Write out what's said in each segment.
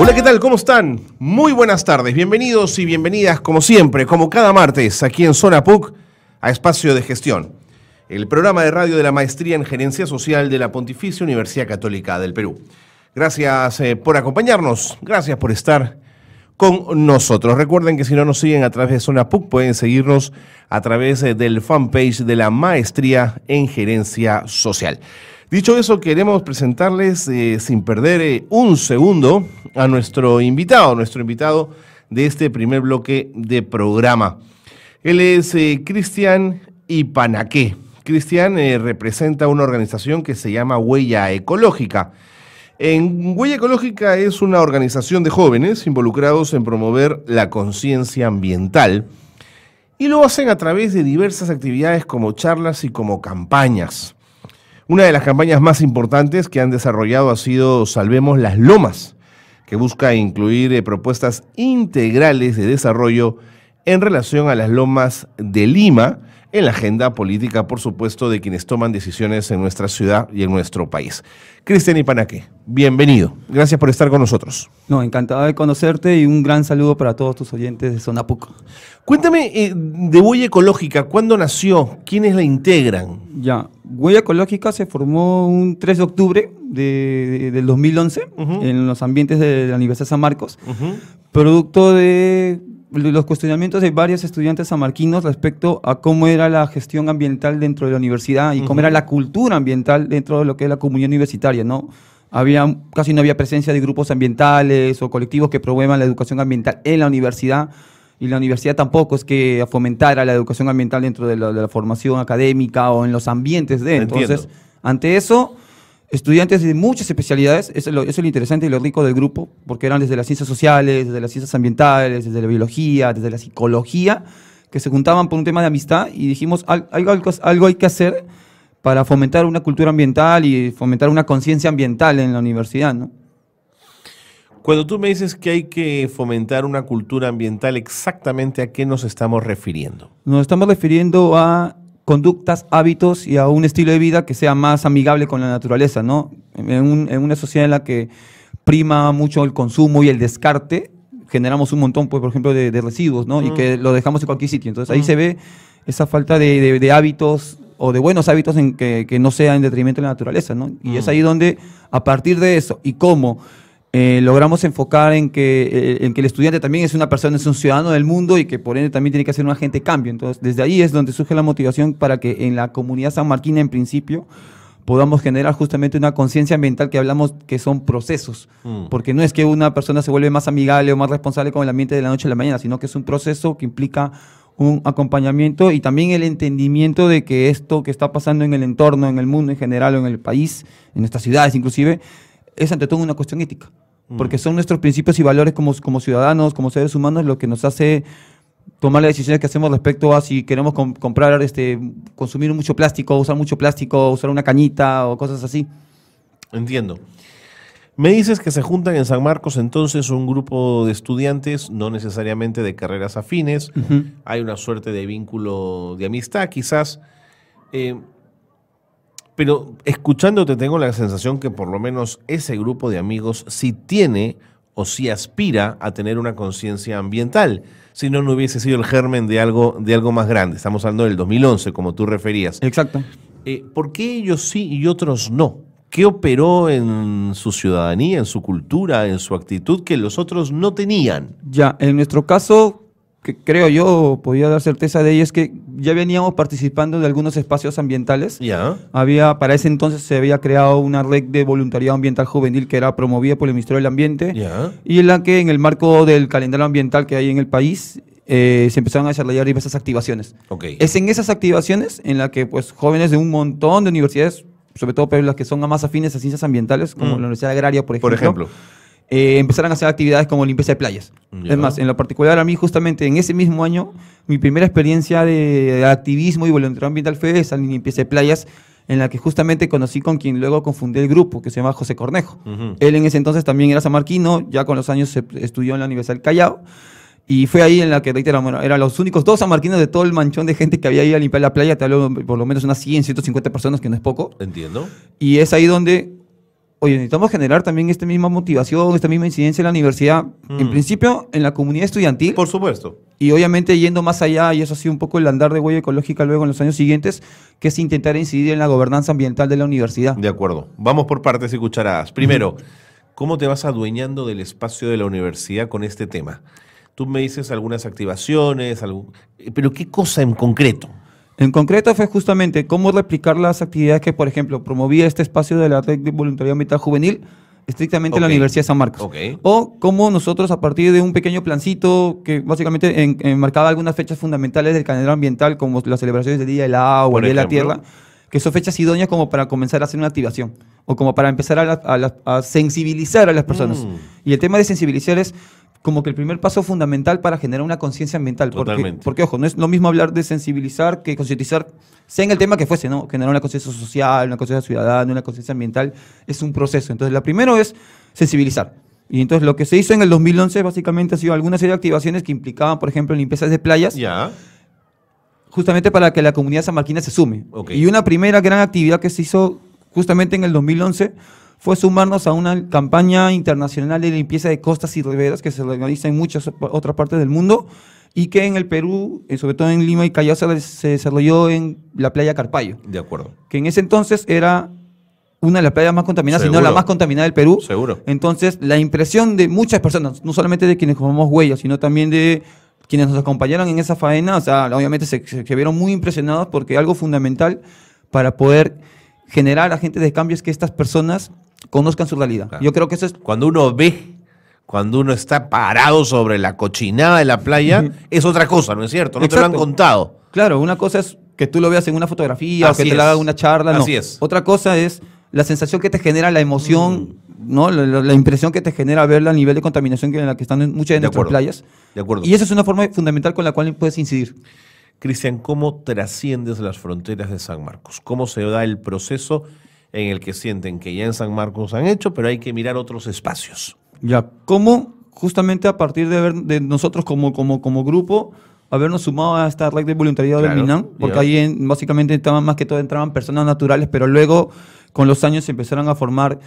Hola, ¿qué tal? ¿Cómo están? Muy buenas tardes, bienvenidos y bienvenidas como siempre, como cada martes, aquí en Zona PUC, a Espacio de Gestión, el programa de radio de la Maestría en Gerencia Social de la Pontificia Universidad Católica del Perú. Gracias eh, por acompañarnos, gracias por estar con nosotros. Recuerden que si no nos siguen a través de Zona PUC, pueden seguirnos a través eh, del fanpage de la Maestría en Gerencia Social. Dicho eso, queremos presentarles, eh, sin perder eh, un segundo, a nuestro invitado, nuestro invitado de este primer bloque de programa. Él es eh, Cristian Ipanaque. Cristian representa una organización que se llama Huella Ecológica. En Huella Ecológica es una organización de jóvenes involucrados en promover la conciencia ambiental y lo hacen a través de diversas actividades como charlas y como campañas. Una de las campañas más importantes que han desarrollado ha sido Salvemos las Lomas, que busca incluir eh, propuestas integrales de desarrollo en relación a las lomas de Lima en la agenda política, por supuesto, de quienes toman decisiones en nuestra ciudad y en nuestro país. Cristian Ipanaque, bienvenido. Gracias por estar con nosotros. No, encantado de conocerte y un gran saludo para todos tus oyentes de Sonapuco. Cuéntame eh, de Huella Ecológica, ¿cuándo nació? ¿Quiénes la integran? Ya, Huella Ecológica se formó un 3 de octubre del 2011 en los ambientes de la Universidad de San Marcos, producto de los cuestionamientos de varios estudiantes samarquinos respecto a cómo era la gestión ambiental dentro de la universidad y cómo era la cultura ambiental dentro de lo que es la comunidad universitaria, ¿no? Había, casi no había presencia de grupos ambientales o colectivos que promuevan la educación ambiental en la universidad y la universidad tampoco es que fomentara la educación ambiental dentro de la, formación académica o en los ambientes de. Entonces, ante eso estudiantes de muchas especialidades, eso es, lo, interesante y lo rico del grupo, porque eran desde las ciencias sociales, desde las ciencias ambientales, desde la biología, desde la psicología, que se juntaban por un tema de amistad y dijimos, algo, hay que hacer para fomentar una cultura ambiental y fomentar una conciencia ambiental en la universidad, ¿no? Cuando tú me dices que hay que fomentar una cultura ambiental, ¿exactamente a qué nos estamos refiriendo? Nos estamos refiriendo a conductas, hábitos y a un estilo de vida que sea más amigable con la naturaleza, ¿no? En, una sociedad en la que prima mucho el consumo y el descarte, generamos un montón, pues, por ejemplo, de, residuos, ¿no? Y mm. que lo dejamos en cualquier sitio. Entonces ahí mm. se ve esa falta de, hábitos o de buenos hábitos en que, no sea en detrimento de la naturaleza, ¿no? Y mm. es ahí donde, a partir de eso, y cómo eh, logramos enfocar en que, eh, en que el estudiante también es una persona, es un ciudadano del mundo y que por ende también tiene que ser un agente de cambio. Entonces, desde ahí es donde surge la motivación para que en la comunidad sanmarquina, en principio, podamos generar justamente una conciencia ambiental que hablamos que son procesos. Mm. Porque no es que una persona se vuelve más amigable o más responsable con el ambiente de la noche a la mañana, sino que es un proceso que implica un acompañamiento y también el entendimiento de que esto que está pasando en el entorno, en el mundo en general o en el país, en nuestras ciudades inclusive, es ante todo una cuestión ética porque son nuestros principios y valores como, como ciudadanos, como seres humanos, lo que nos hace tomar las decisiones que hacemos respecto a si queremos comprar, este, consumir mucho plástico, usar mucho plástico, usar una cañita o cosas así. Entiendo. Me dices que se juntan en San Marcos entonces un grupo de estudiantes, no necesariamente de carreras afines, hay una suerte de vínculo de amistad quizás. Eh, pero escuchándote tengo la sensación que por lo menos ese grupo de amigos sí tiene o sí aspira a tener una conciencia ambiental, si no, no hubiese sido el germen de algo, de algo más grande. Estamos hablando del 2011, como tú referías. Exacto. Eh, ¿Por qué ellos sí y otros no? ¿Qué operó en su ciudadanía, en su cultura, en su actitud que los otros no tenían? Ya, en nuestro caso, que creo yo podía dar certeza de ello, es que ya veníamos participando de algunos espacios ambientales. Había, para ese entonces se había creado una red de voluntariado ambiental juvenil que era promovida por el Ministerio del Ambiente y en la que en el marco del calendario ambiental que hay en el país eh, se empezaron a desarrollar diversas activaciones. Es en esas activaciones en las que pues, jóvenes de un montón de universidades, sobre todo las que son más afines a ciencias ambientales, como mm. la Universidad Agraria, por ejemplo eh, empezaron a hacer actividades como limpieza de playas. Es más, en lo particular a mí justamente en ese mismo año, mi primera experiencia de, activismo y voluntariado ambiental fue esa limpieza de playas en la que justamente conocí con quien luego confundí el grupo, que se llama José Cornejo. Él en ese entonces también era samarquino, ya con los años estudió en la Universidad del Callao, y fue ahí en la que, reitero, bueno, eran los únicos dos samarquinos de todo el manchón de gente que había ido a limpiar la playa, te hablo por lo menos unas 100, 150 personas, que no es poco. Entiendo. Y es ahí donde oye, necesitamos generar también esta misma motivación, esta misma incidencia en la universidad, en mm. principio en la comunidad estudiantil. Por supuesto. Y obviamente yendo más allá, y eso ha sido un poco el andar de huella ecológica luego en los años siguientes, que es intentar incidir en la gobernanza ambiental de la universidad. De acuerdo. Vamos por partes y cucharadas. Primero, ¿cómo te vas adueñando del espacio de la universidad con este tema? Tú me dices algunas activaciones, eh, pero ¿qué cosa en concreto? En concreto fue justamente cómo replicar las actividades que, por ejemplo, promovía este espacio de la red de voluntariado ambiental juvenil estrictamente en la Universidad de San Marcos. O cómo nosotros, a partir de un pequeño plancito que básicamente en, enmarcaba algunas fechas fundamentales del calendario ambiental, como las celebraciones del Día del Agua, y de la Tierra, que son fechas idóneas como para comenzar a hacer una activación o como para empezar a, sensibilizar a las personas. Mm. Y el tema de sensibilizar es como que el primer paso fundamental para generar una conciencia ambiental. Porque, porque, ojo, no es lo mismo hablar de sensibilizar que concientizar, sea en el tema que fuese, ¿no? Generar una conciencia social, una conciencia ciudadana, una conciencia ambiental, es un proceso. Entonces, la primero es sensibilizar. Y entonces lo que se hizo en el 2011 básicamente ha sido alguna serie de activaciones que implicaban, por ejemplo, limpiezas de playas. Ya justamente para que la comunidad sanmarquina se sume. Y una primera gran actividad que se hizo justamente en el 2011 fue sumarnos a una campaña internacional de limpieza de costas y riberas que se realiza en muchas otras partes del mundo y que en el Perú, eh, sobre todo en Lima y Callao, se, desarrolló en la playa Carpallo. De acuerdo. Que en ese entonces era una de las playas más contaminadas, si sino la más contaminada del Perú. Seguro. Entonces, la impresión de muchas personas, no solamente de quienes comemos huellas, sino también de quienes nos acompañaron en esa faena, o sea, obviamente se vieron muy impresionados porque algo fundamental para poder generar agentes de cambio es que estas personas conozcan su realidad. Yo creo que eso es... Cuando uno ve, cuando uno está parado sobre la cochinada de la playa, es otra cosa, ¿no es cierto? No te lo han contado. Claro, una cosa es que tú lo veas en una fotografía o que te haga una charla. Así es. Otra cosa es la sensación que te genera la emoción, mm. ¿no? La, impresión que te genera ver el nivel de contaminación que en la que están muchas de, nuestras playas. De acuerdo. Y esa es una forma fundamental con la cual puedes incidir. Cristian, ¿cómo trasciendes las fronteras de San Marcos? ¿Cómo se da el proceso en el que sienten que ya en San Marcos han hecho, pero hay que mirar otros espacios. Ya, ¿cómo justamente a partir de, de nosotros como, como, como grupo habernos sumado a esta red de voluntariado de Minam, Porque ahí básicamente estaban más que todo entraban personas naturales, pero luego con los años se empezaron a formar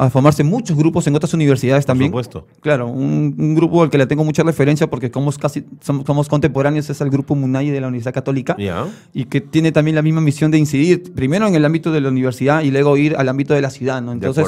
a formarse muchos grupos en otras universidades también. Por Claro, un, grupo al que le tengo mucha referencia porque somos casi somos, contemporáneos es el grupo Munay de la Universidad Católica y que tiene también la misma misión de incidir primero en el ámbito de la universidad y luego ir al ámbito de la ciudad, ¿no? Entonces,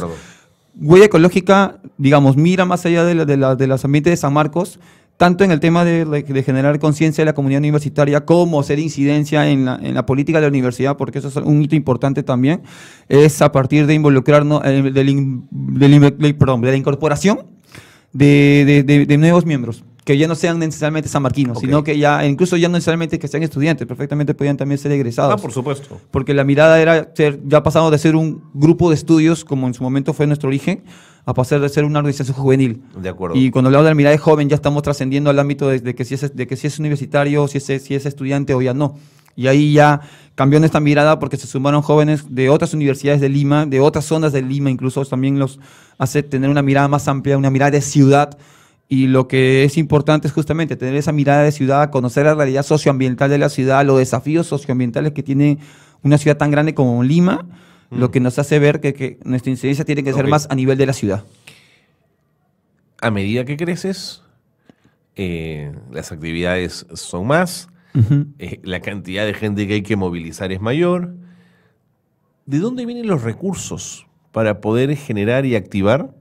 huella ecológica, digamos, mira más allá de, la, de, de los ambientes de San Marcos tanto en el tema de, generar conciencia de la comunidad universitaria como hacer incidencia en la, política de la universidad, porque eso es un hito importante también, es a partir de involucrarnos, eh, de la incorporación de, nuevos miembros que ya no sean necesariamente zamarquinos, sino que ya, incluso ya no necesariamente que sean estudiantes, perfectamente podían también ser egresados. Ah, por supuesto. Porque la mirada era ser, ya pasamos de ser un grupo de estudios, como en su momento fue nuestro origen, a pasar de ser una organización juvenil. De acuerdo. Y cuando hablamos de la mirada de joven, ya estamos trascendiendo al ámbito de, que si es, de que si es universitario, si es, si es estudiante o ya no. Y ahí ya cambió nuestra mirada porque se sumaron jóvenes de otras universidades de Lima, de otras zonas de Lima, incluso también los hace tener una mirada más amplia, una mirada de ciudad. Y lo que es importante es justamente tener esa mirada de ciudad, conocer la realidad socioambiental de la ciudad, los desafíos socioambientales que tiene una ciudad tan grande como Lima lo mm. que nos hace ver que, nuestra incidencia tiene que ser más a nivel de la ciudad. A medida que creces, eh, las actividades son más, eh, la cantidad de gente que hay que movilizar es mayor. ¿De dónde vienen los recursos para poder generar y activar?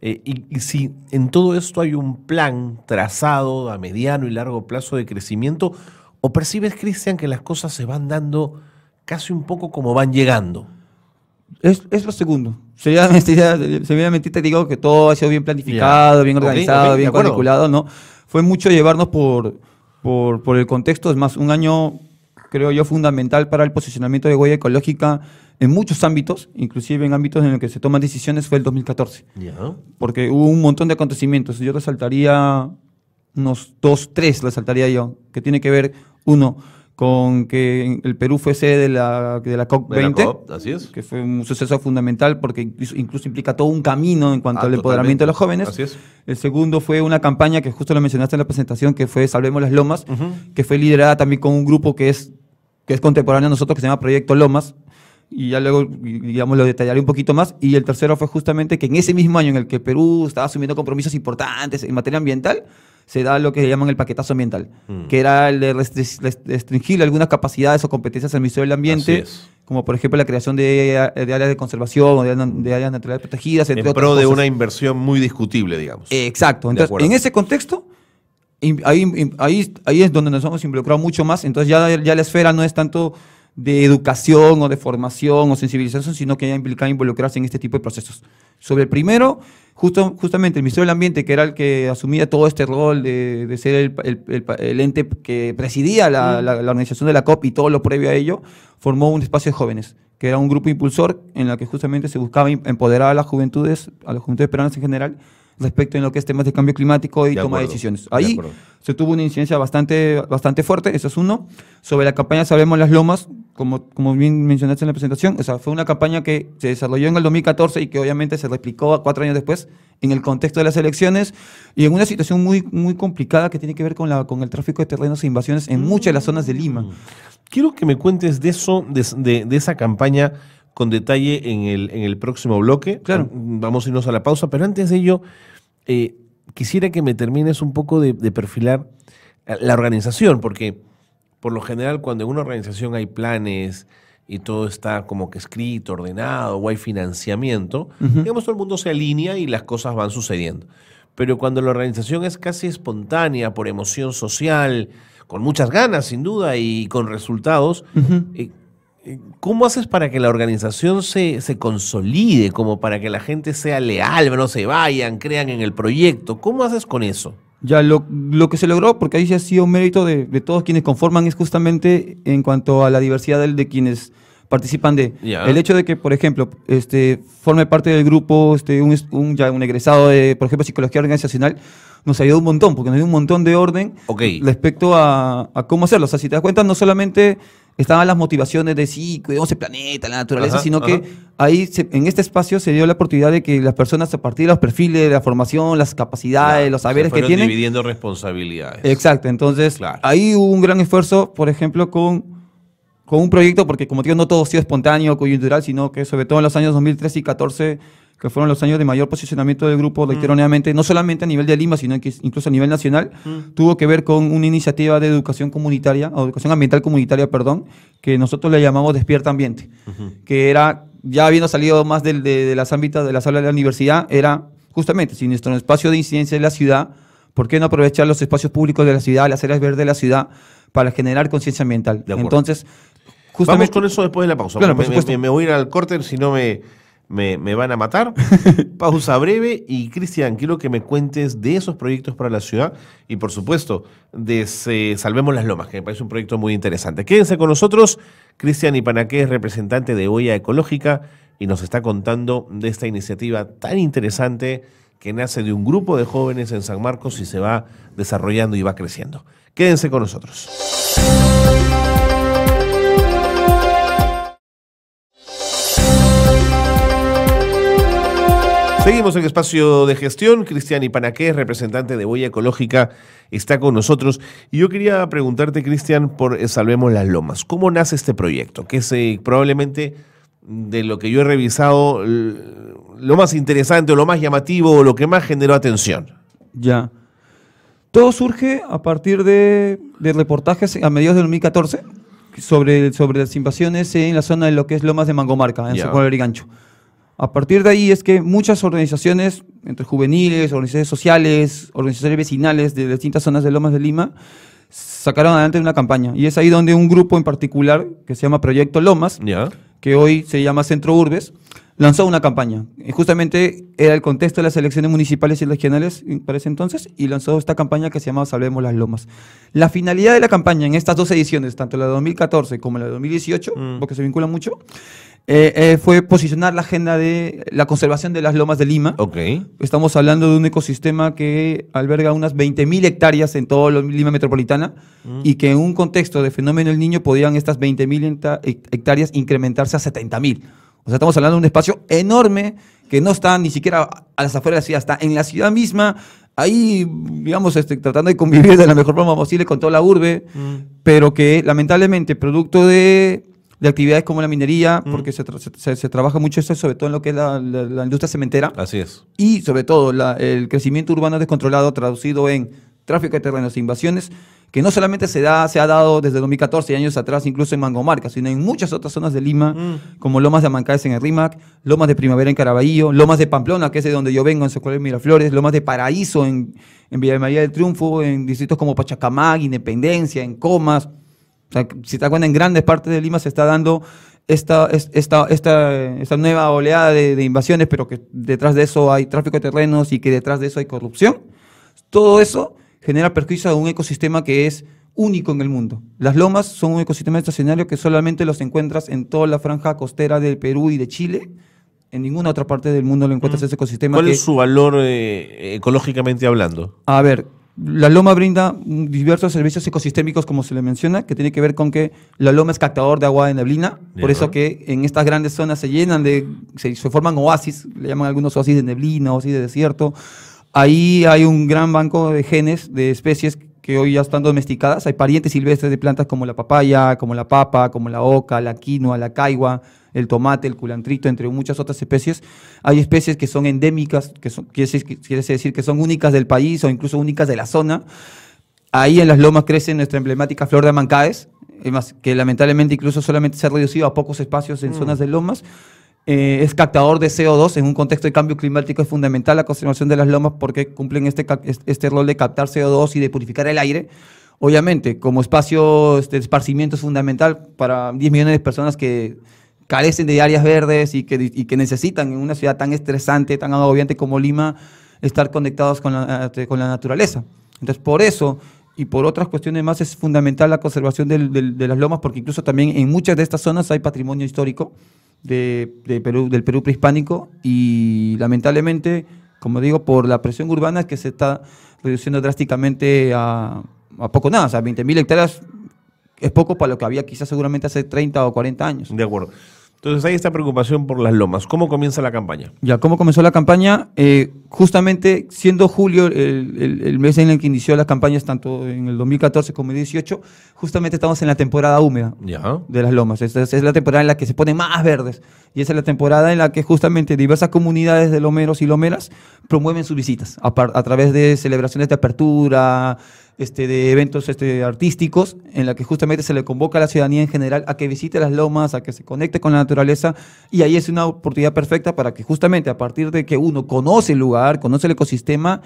Eh, y, si en todo esto hay un plan trazado a mediano y largo plazo de crecimiento, ¿o percibes, Cristian, que las cosas se van dando casi un poco como van llegando? Es, lo segundo. Sería, te digo que todo ha sido bien planificado, bien organizado, bien calculado, ¿no? Fue mucho llevarnos por, por, el contexto, es más, un año, creo yo, fundamental para el posicionamiento de huella ecológica en muchos ámbitos, inclusive en ámbitos en los que se toman decisiones, fue el 2014. Porque hubo un montón de acontecimientos. Yo resaltaría unos dos, tres, resaltaría yo, que tiene que ver, uno, con que el Perú fue sede de la, de la COP20, así es. que fue un suceso fundamental porque incluso, implica todo un camino en cuanto ah, al empoderamiento de los jóvenes. Así es. El segundo fue una campaña que justo lo mencionaste en la presentación, que fue Salvemos las Lomas, que fue liderada también con un grupo que es, que es contemporáneo a nosotros, que se llama Proyecto Lomas, y ya luego, digamos, lo detallaré un poquito más. Y el tercero fue justamente que en ese mismo año en el que Perú estaba asumiendo compromisos importantes en materia ambiental, se da lo que llaman el paquetazo ambiental, mm. que era el de restringir algunas capacidades o competencias al Ministerio del Ambiente, como por ejemplo la creación de, áreas de conservación o de, áreas naturales protegidas, entre en pro de una inversión muy discutible, digamos. exacto. en ese contexto, ahí, es donde nos hemos involucrado mucho más. Entonces ya, la esfera no es tanto de educación o de formación o sensibilización, sino que hay implicado involucrarse en este tipo de procesos. Sobre el primero, justo, justamente el Ministerio del Ambiente, que era el que asumía todo este rol de, ser el, ente que presidía la, la, organización de la COP y todo lo previo a ello, formó un espacio de jóvenes, que era un grupo impulsor en el que justamente se buscaba em, empoderar a las juventudes, a las juventudes peruanas en general, respecto en lo que es temas de cambio climático y toma de decisiones. Ahí se tuvo una incidencia bastante, bastante fuerte, eso es uno. Sobre la campaña Sabemos las Lomas, como, como bien mencionaste en la presentación, o sea, fue una campaña que se desarrolló en el 2014 y que obviamente se replicó cuatro años después en el contexto de las elecciones y en una situación muy, muy complicada que tiene que ver con, la, con el tráfico de terrenos e invasiones en muchas de las zonas de Lima. Mm. Quiero que me cuentes de eso, de, de esa campaña con detalle en el, en el próximo bloque. Claro. Mm, vamos a irnos a la pausa, pero antes de ello, eh, quisiera que me termines un poco de, perfilar la organización, porque por lo general cuando en una organización hay planes y todo está como que escrito, ordenado, o hay financiamiento, digamos todo el mundo se alinea y las cosas van sucediendo. Pero cuando la organización es casi espontánea, por emoción social, con muchas ganas sin duda y con resultados, ¿Cómo haces para que la organización se, consolide, como para que la gente sea leal, no se vayan, crean en el proyecto? ¿Cómo haces con eso? Ya, lo, que se logró, porque ahí sí ha sido un mérito de, todos quienes conforman, es justamente en cuanto a la diversidad de, quienes participan de. El hecho de que, por ejemplo, este, forme parte del grupo este, un, egresado de, por ejemplo, psicología organizacional, nos ayudó un montón, porque nos dio un montón de orden respecto a, a, cómo hacerlo. O sea, si te das cuenta, no solamente estaban las motivaciones de sí, cuidemos el planeta, la naturaleza, sino que ahí en este espacio se dio la oportunidad de que las personas a partir de los perfiles, de la formación, las capacidades, los saberes que tienen. Dividiendo responsabilidades. Exacto, entonces ahí hubo un gran esfuerzo, por ejemplo, con, con un proyecto, porque como digo, no todo ha sido espontáneo, coyuntural, sino que sobre todo en los años 2013 y 2014 que fueron los años de mayor posicionamiento del grupo, mm. no solamente a nivel de Lima, sino incluso a nivel nacional, mm. tuvo que ver con una iniciativa de educación comunitaria, o educación ambiental comunitaria, perdón, que nosotros le llamamos Despierta Ambiente, que era, ya habiendo salido más de, las ámbitos de la sala de la universidad, era justamente, si nuestro espacio de incidencia es la ciudad, ¿por qué no aprovechar los espacios públicos de la ciudad, las áreas verdes de la ciudad, para generar conciencia ambiental? Entonces, Vamos con eso después de la pausa. Claro, me, voy a ir al corte, si no me me, van a matar. Pausa breve y Cristian, quiero que me cuentes de esos proyectos para la ciudad y por supuesto de Salvemos las Lomas, que me parece un proyecto muy interesante. Quédense con nosotros, Cristian Ipanaque es representante de Hoya Ecológica y nos está contando de esta iniciativa tan interesante que nace de un grupo de jóvenes en San Marcos y se va desarrollando y va creciendo. Quédense con nosotros. Seguimos en el espacio de gestión. Cristian Ipanaque, representante de Boya Ecológica, está con nosotros. Y yo quería preguntarte, Cristian, por eh, Salvemos las Lomas. ¿Cómo nace este proyecto? Que es eh, probablemente de lo que yo he revisado lo más interesante o lo más llamativo o lo que más generó atención. Ya. Todo surge a partir de, reportajes a mediados de 2014 sobre, sobre las invasiones en la zona de lo que es Lomas de Mangomarca, en yeah. Socorro de Gancho. A partir de ahí es que muchas organizaciones, entre juveniles, organizaciones sociales, organizaciones vecinales de distintas zonas de Lomas de Lima, sacaron adelante una campaña. Y es ahí donde un grupo en particular, que se llama Proyecto Lomas, que hoy se llama Centro Urbes, lanzó una campaña. Justamente era el contexto de las elecciones municipales y regionales para ese entonces y lanzó esta campaña que se llamaba Salvemos las Lomas. La finalidad de la campaña en estas dos ediciones, tanto la de 2014 como la de 2018, mm. porque se vincula mucho, eh, eh, fue posicionar la agenda de la conservación de las lomas de Lima. Okay. Estamos hablando de un ecosistema que alberga unas 20.000 hectáreas en toda Lima metropolitana mm. y que en un contexto de fenómeno del niño podían estas 20.000 hectáreas incrementarse a 70.000. O sea, estamos hablando de un espacio enorme que no está ni siquiera a las afueras de la ciudad, está en la ciudad misma, ahí, digamos, este, tratando de convivir de la mejor forma posible con toda la urbe, mm. pero que lamentablemente, producto de, actividades como la minería, mm. porque se, trabaja mucho eso, sobre todo en lo que es la, industria cementera. Así es. Y sobre todo el crecimiento urbano descontrolado traducido en tráfico de terrenos, e invasiones, que no solamente se, ha dado desde 2014 años atrás, incluso en Mangomarca, sino en muchas otras zonas de Lima, mm. como Lomas de Amancaes en el Rímac, Lomas de Primavera en Caraballo, Lomas de Pamplona, que es de donde yo vengo, en Socorro de Miraflores, Lomas de Paraíso en, en Villa María del Triunfo, en distritos como Pachacamac, Independencia, en Comas. O si te acuerdas, en grandes partes de Lima se está dando esta, esta, esta, esta nueva oleada de, de, invasiones, pero que detrás de eso hay tráfico de terrenos y que detrás de eso hay corrupción. Todo eso genera perjuicio a un ecosistema que es único en el mundo. Las lomas son un ecosistema estacionario que solamente los encuentras en toda la franja costera del Perú y de Chile. En ninguna otra parte del mundo lo encuentras mm. ese ecosistema. ¿Cuál es su valor eh, ecológicamente hablando? A ver, la loma brinda diversos servicios ecosistémicos, como se le menciona, que tiene que ver con que la loma es captador de agua de neblina, por eso que en estas grandes zonas se llenan de, se, se forman oasis, le llaman algunos oasis de neblina, oasis de desierto, Ahí hay un gran banco de genes, de especies que hoy ya están domesticadas. Hay parientes silvestres de plantas como la papaya, como la papa, como la oca, la quinoa, la caigua, el tomate, el culantrito, entre muchas otras especies. Hay especies que son endémicas, que son, quiere decir que son únicas del país o incluso únicas de la zona. Ahí en las lomas crece nuestra emblemática flor de amancaes, que lamentablemente incluso solamente se ha reducido a pocos espacios en mm. zonas de lomas. Eh, es captador de CO2 en un contexto de cambio climático. Es fundamental la conservación de las lomas porque cumplen este, este rol de captar CO2 y de purificar el aire. Obviamente, como espacio este, de esparcimiento es fundamental para 10 millones de personas que carecen de áreas verdes y que, necesitan en una ciudad tan estresante, tan agobiante como Lima, estar conectados con la, este, naturaleza. Entonces, por eso y por otras cuestiones más es fundamental la conservación de las lomas, porque incluso también en muchas de estas zonas hay patrimonio histórico de, Perú, del Perú prehispánico y lamentablemente, como digo, por la presión urbana que se está reduciendo drásticamente a, a poco nada, o sea, 20.000 hectáreas es poco para lo que había quizás seguramente hace 30 o 40 años. De acuerdo. Entonces hay esta preocupación por las lomas. ¿Cómo comienza la campaña? Ya, ¿cómo comenzó la campaña? Eh, justamente siendo julio el, mes en el que inició las campañas, tanto en el 2014 como en el 2018, justamente estamos en la temporada húmeda de las lomas. Esta es, la temporada en la que se ponen más verdes. Y esa es la temporada en la que justamente diversas comunidades de lomeros y lomeras promueven sus visitas a través de celebraciones de apertura, este, de eventos este, artísticos, en la que justamente se le convoca a la ciudadanía en general a que visite las lomas, a que se conecte con la naturaleza, y ahí es una oportunidad perfecta para que justamente a partir de que uno conoce el lugar, conoce el ecosistema,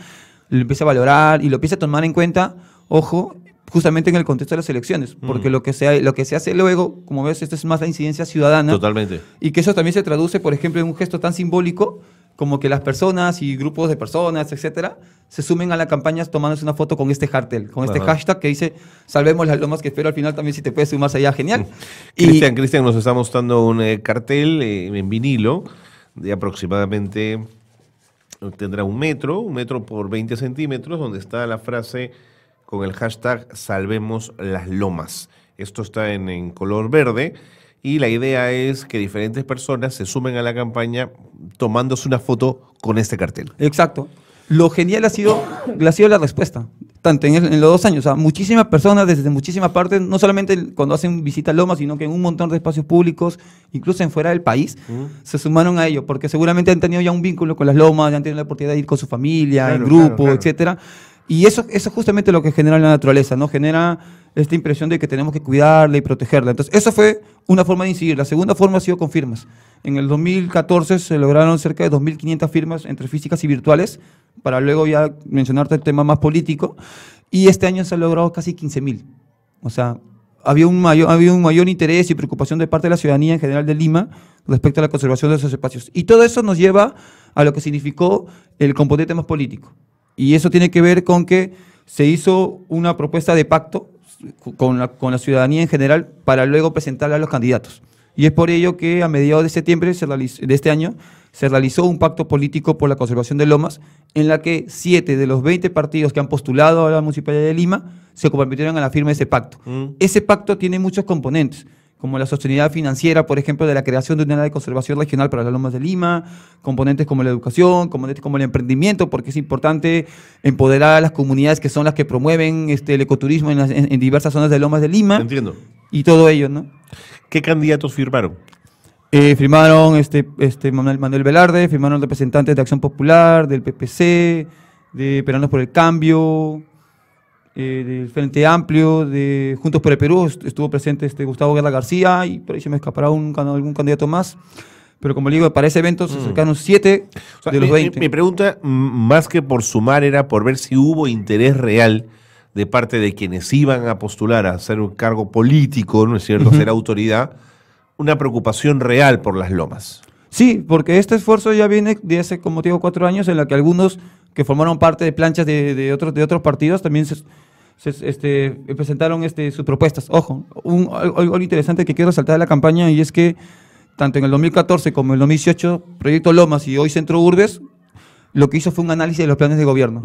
lo empiece a valorar y lo empiece a tomar en cuenta, ojo, justamente en el contexto de las elecciones, porque lo, que se, lo que se hace luego, como ves, esto es más la incidencia ciudadana. Totalmente. Y que eso también se traduce, por ejemplo, en un gesto tan simbólico como que las personas y grupos de personas, etcétera, se sumen a la campaña tomándose una foto con este cartel, con este hashtag que dice Salvemos las Lomas, que espero al final también si te puedes sumar allá, genial. Cristian, Cristian nos está mostrando un eh, cartel eh, en vinilo de aproximadamente, tendrá un metro, un metro por 20 centímetros, donde está la frase con el hashtag Salvemos las Lomas. Esto está en color verde y la idea es que diferentes personas se sumen a la campaña tomándose una foto con este cartel. Exacto. Lo genial ha sido, ha sido la respuesta, tanto en, los dos años. muchísimas personas desde muchísimas partes, no solamente cuando hacen visita a Lomas, sino que en un montón de espacios públicos, incluso en fuera del país, se sumaron a ello, porque seguramente han tenido ya un vínculo con las Lomas, ya han tenido la oportunidad de ir con su familia, el en grupo, etc. etcétera. Y eso, eso es justamente lo que genera la naturaleza, ¿no? Genera esta impresión de que tenemos que cuidarla y protegerla. Entonces, esa fue una forma de incidir. La segunda forma ha sido con firmas. En el 2014 se lograron cerca de 2.500 firmas entre físicas y virtuales, para luego ya mencionarte el tema más político, y este año se han logrado casi 15.000. O sea, había un, mayor, había un mayor interés y preocupación de parte de la ciudadanía en general de Lima respecto a la conservación de esos espacios. Y todo eso nos lleva a lo que significó el componente más político. Y eso tiene que ver con que se hizo una propuesta de pacto con la, ciudadanía en general para luego presentarla a los candidatos. Y es por ello que a mediados de septiembre de este año se realizó un pacto político por la conservación de Lomas en la que siete de los 20 partidos que han postulado a la Municipalidad de Lima se comprometieron a la firma de ese pacto. Mm. Ese pacto tiene muchos componentes como la sostenibilidad financiera, por ejemplo, de la creación de una área de conservación regional para las lomas de Lima, componentes como la educación, componentes como el emprendimiento, porque es importante empoderar a las comunidades que son las que promueven este, el ecoturismo en, diversas zonas de lomas de Lima. Entiendo. Y todo ello, ¿no? ¿Qué candidatos firmaron? Eh, firmaron este, este Manuel, Manuel Velarde, firmaron representantes de Acción Popular, del PPC, de Peranos por el Cambio, eh, del Frente Amplio, de Juntos por el Perú, estuvo presente este Gustavo Guerra García y por ahí se me escapará un, algún candidato más. Pero como le digo, para ese evento se mm. acercaron siete de los mi, Mi, pregunta, más que por sumar, era por ver si hubo interés real de parte de quienes iban a postular a hacer un cargo político, ¿no es cierto?, autoridad, una preocupación real por las lomas. Sí, porque este esfuerzo ya viene de hace, como digo, cuatro años en la que algunos que formaron parte de planchas de otros, de otros partidos también se, se, este, presentaron este, sus propuestas. Ojo, algo, interesante que quiero resaltar de la campaña y es que tanto en el 2014 como en el 2018, Proyecto Lomas y hoy Centro Urbes, lo que hizo fue un análisis de los planes de gobierno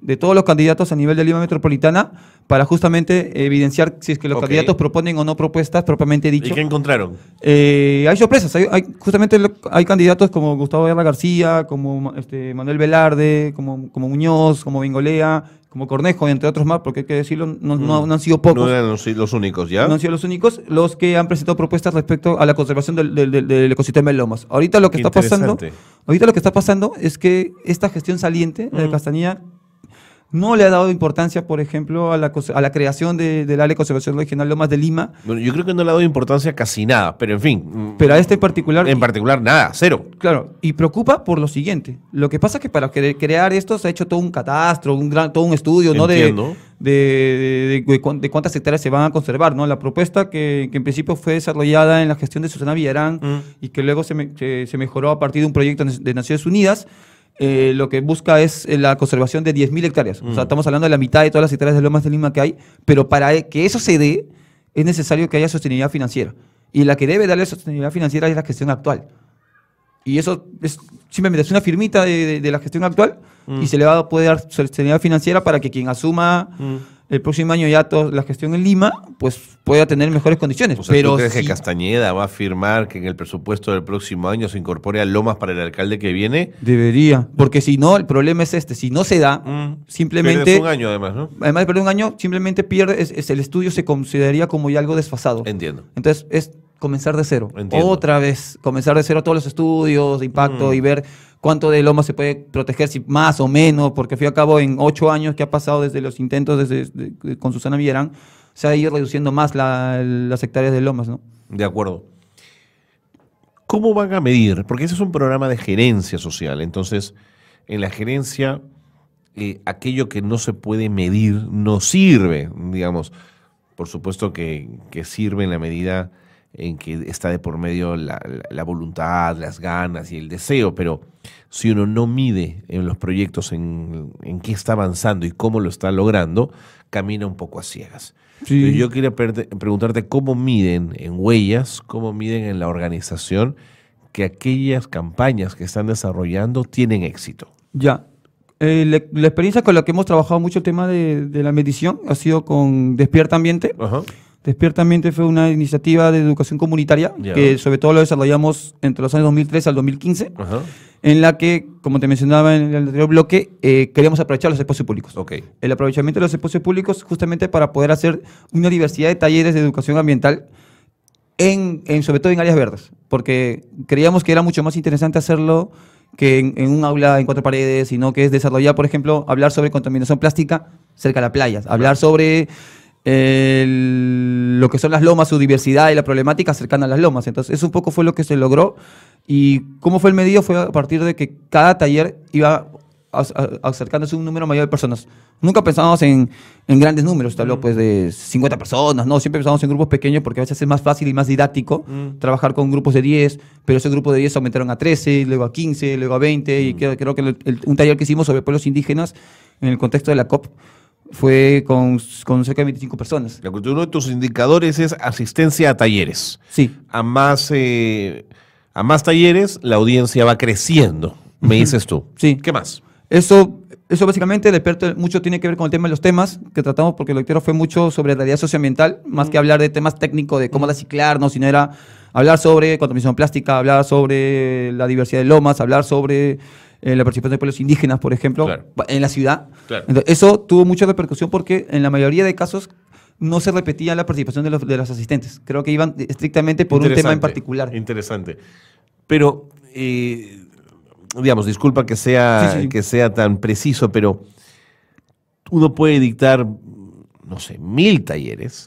de todos los candidatos a nivel de Lima Metropolitana para justamente evidenciar si es que los candidatos proponen o no propuestas propiamente dichas. ¿Y qué encontraron? Eh, hay sorpresas. Hay, justamente hay candidatos como Gustavo Guerra García, como este, Manuel Velarde, como, como Muñoz, como Bingolea como Cornejo, entre otros más, porque hay que decirlo, no, mm. han sido pocos. No eran los, únicos, ¿ya? No han sido los únicos los que han presentado propuestas respecto a la conservación del, ecosistema de Lomas. Ahorita lo que está pasando, ahorita lo que está pasando es que esta gestión saliente, de mm. Castañeda, no le ha dado importancia, por ejemplo, a la, creación de, del área de conservación regional Lomas de Lima. yo creo que no le ha dado importancia casi nada, pero en fin. Pero a este particular. En particular, nada, cero. Claro, y preocupa por lo siguiente. Lo que pasa es que para crear esto se ha hecho todo un catastro, un gran, todo un estudio, ¿no? De, de, de, cuántas hectáreas se van a conservar, ¿no? La propuesta que, en principio fue desarrollada en la gestión de Susana Villarán mm. y que luego se mejoró a partir de un proyecto de Naciones Unidas eh, lo que busca es eh, la conservación de 10.000 hectáreas. O sea, mm. estamos hablando de la mitad de todas las hectáreas de lomas de Lima que hay, pero para e, que eso se dé es necesario que haya sostenibilidad financiera. Y la que debe darle sostenibilidad financiera es la gestión actual. Y eso es simplemente es una firmita de, la gestión actual mm. y se le va a poder dar sostenibilidad financiera para que quien asuma mm el próximo año ya toda la gestión en Lima, pues pueda tener mejores condiciones. pero ¿tú crees que Castañeda va a firmar que en el presupuesto del próximo año se incorpore a Lomas para el alcalde que viene? Debería, porque si no, el problema es este, si no se da, mm. simplemente... Pierde un año además, ¿no? Además de perder un año, simplemente pierde, el estudio se consideraría como ya algo desfasado. Entiendo. Entonces, es comenzar de cero. Otra vez, comenzar de cero todos los estudios de impacto mm. y ver cuánto de lomas se puede proteger, si más o menos, porque fui a cabo en ocho años que ha pasado desde los intentos desde, con Susana Villarán, se ha ido reduciendo más las hectáreas de lomas, ¿no? De acuerdo. ¿Cómo van a medir? Porque ese es un programa de gerencia social. Entonces, en la gerencia, eh, aquello que no se puede medir no sirve, digamos. Por supuesto que, que sirve en la medida en que está de por medio la, voluntad, las ganas y el deseo, pero si uno no mide en los proyectos en, en qué está avanzando y cómo lo está logrando, camina un poco a ciegas. yo quería preguntarte cómo miden en huellas, cómo miden en la organización que aquellas campañas que están desarrollando tienen éxito. Ya. Eh, la, experiencia con la que hemos trabajado mucho el tema de, la medición ha sido con Despierta Ambiente. Ajá. Despiertamente fue una iniciativa de educación comunitaria que sobre todo lo desarrollamos entre los años 2003 al 2015, en la que, como te mencionaba en el anterior bloque, eh, queríamos aprovechar los espacios públicos. El aprovechamiento de los espacios públicos justamente para poder hacer una diversidad de talleres de educación ambiental, en, sobre todo en áreas verdes, porque creíamos que era mucho más interesante hacerlo que en, un aula en cuatro paredes, sino que es desarrollar, por ejemplo, hablar sobre contaminación plástica cerca de la playa, hablar sobre el, lo que son las lomas, su diversidad y la problemática cercana a las lomas. Entonces, eso un poco fue lo que se logró. ¿Y cómo fue el medio Fue a partir de que cada taller iba acercándose un número mayor de personas. Nunca pensábamos en, grandes números, te pues de 50 personas, no, siempre pensábamos en grupos pequeños porque a veces es más fácil y más didáctico mm. trabajar con grupos de 10, pero ese grupo de 10 aumentaron a 13, luego a 15, luego a 20, y mm. creo, que un taller que hicimos sobre pueblos indígenas en el contexto de la COP fue con, cerca de 25 personas. uno de tus indicadores es asistencia a talleres. Sí. A más, eh, a más talleres, la audiencia va creciendo, me dices tú. Sí. ¿Qué más? Eso, eso básicamente, perto, mucho tiene que ver con el tema de los temas que tratamos, porque el quiero fue mucho sobre realidad socioambiental, más que hablar de temas técnicos, de cómo reciclarnos, sino era hablar sobre contaminación plástica, hablar sobre la diversidad de lomas, hablar sobre eh, la participación de pueblos indígenas, por ejemplo, en la ciudad. eso tuvo mucha repercusión porque en la mayoría de casos no se repetía la participación de los, asistentes. Creo que iban estrictamente por un tema en particular. Interesante. Pero, eh, digamos, disculpa que sea, que sea tan preciso, pero uno puede dictar, no sé, mil talleres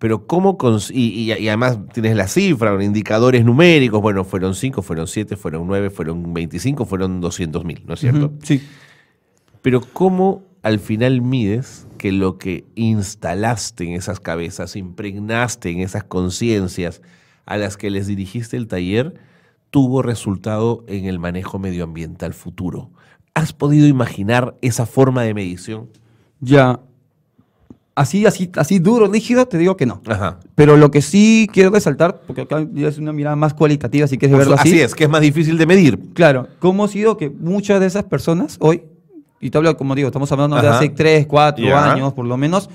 pero cómo y, además tienes la cifra, indicadores numéricos, bueno, fueron 5, fueron 7, fueron 9, fueron 25, fueron doscientos mil, ¿no es cierto? sí. Pero cómo al final mides que lo que instalaste en esas cabezas, impregnaste en esas conciencias a las que les dirigiste el taller, tuvo resultado en el manejo medioambiental futuro. ¿Has podido imaginar esa forma de medición? Ya, así, así, así duro, rígido, te digo que no. Pero lo que sí quiero resaltar, porque acá es una mirada más cualitativa, así que es verlo así. Así es, que es más difícil de medir. Claro, cómo ha sido que muchas de esas personas hoy, y te hablo, como digo, estamos hablando de hace 3, 4 años por lo menos,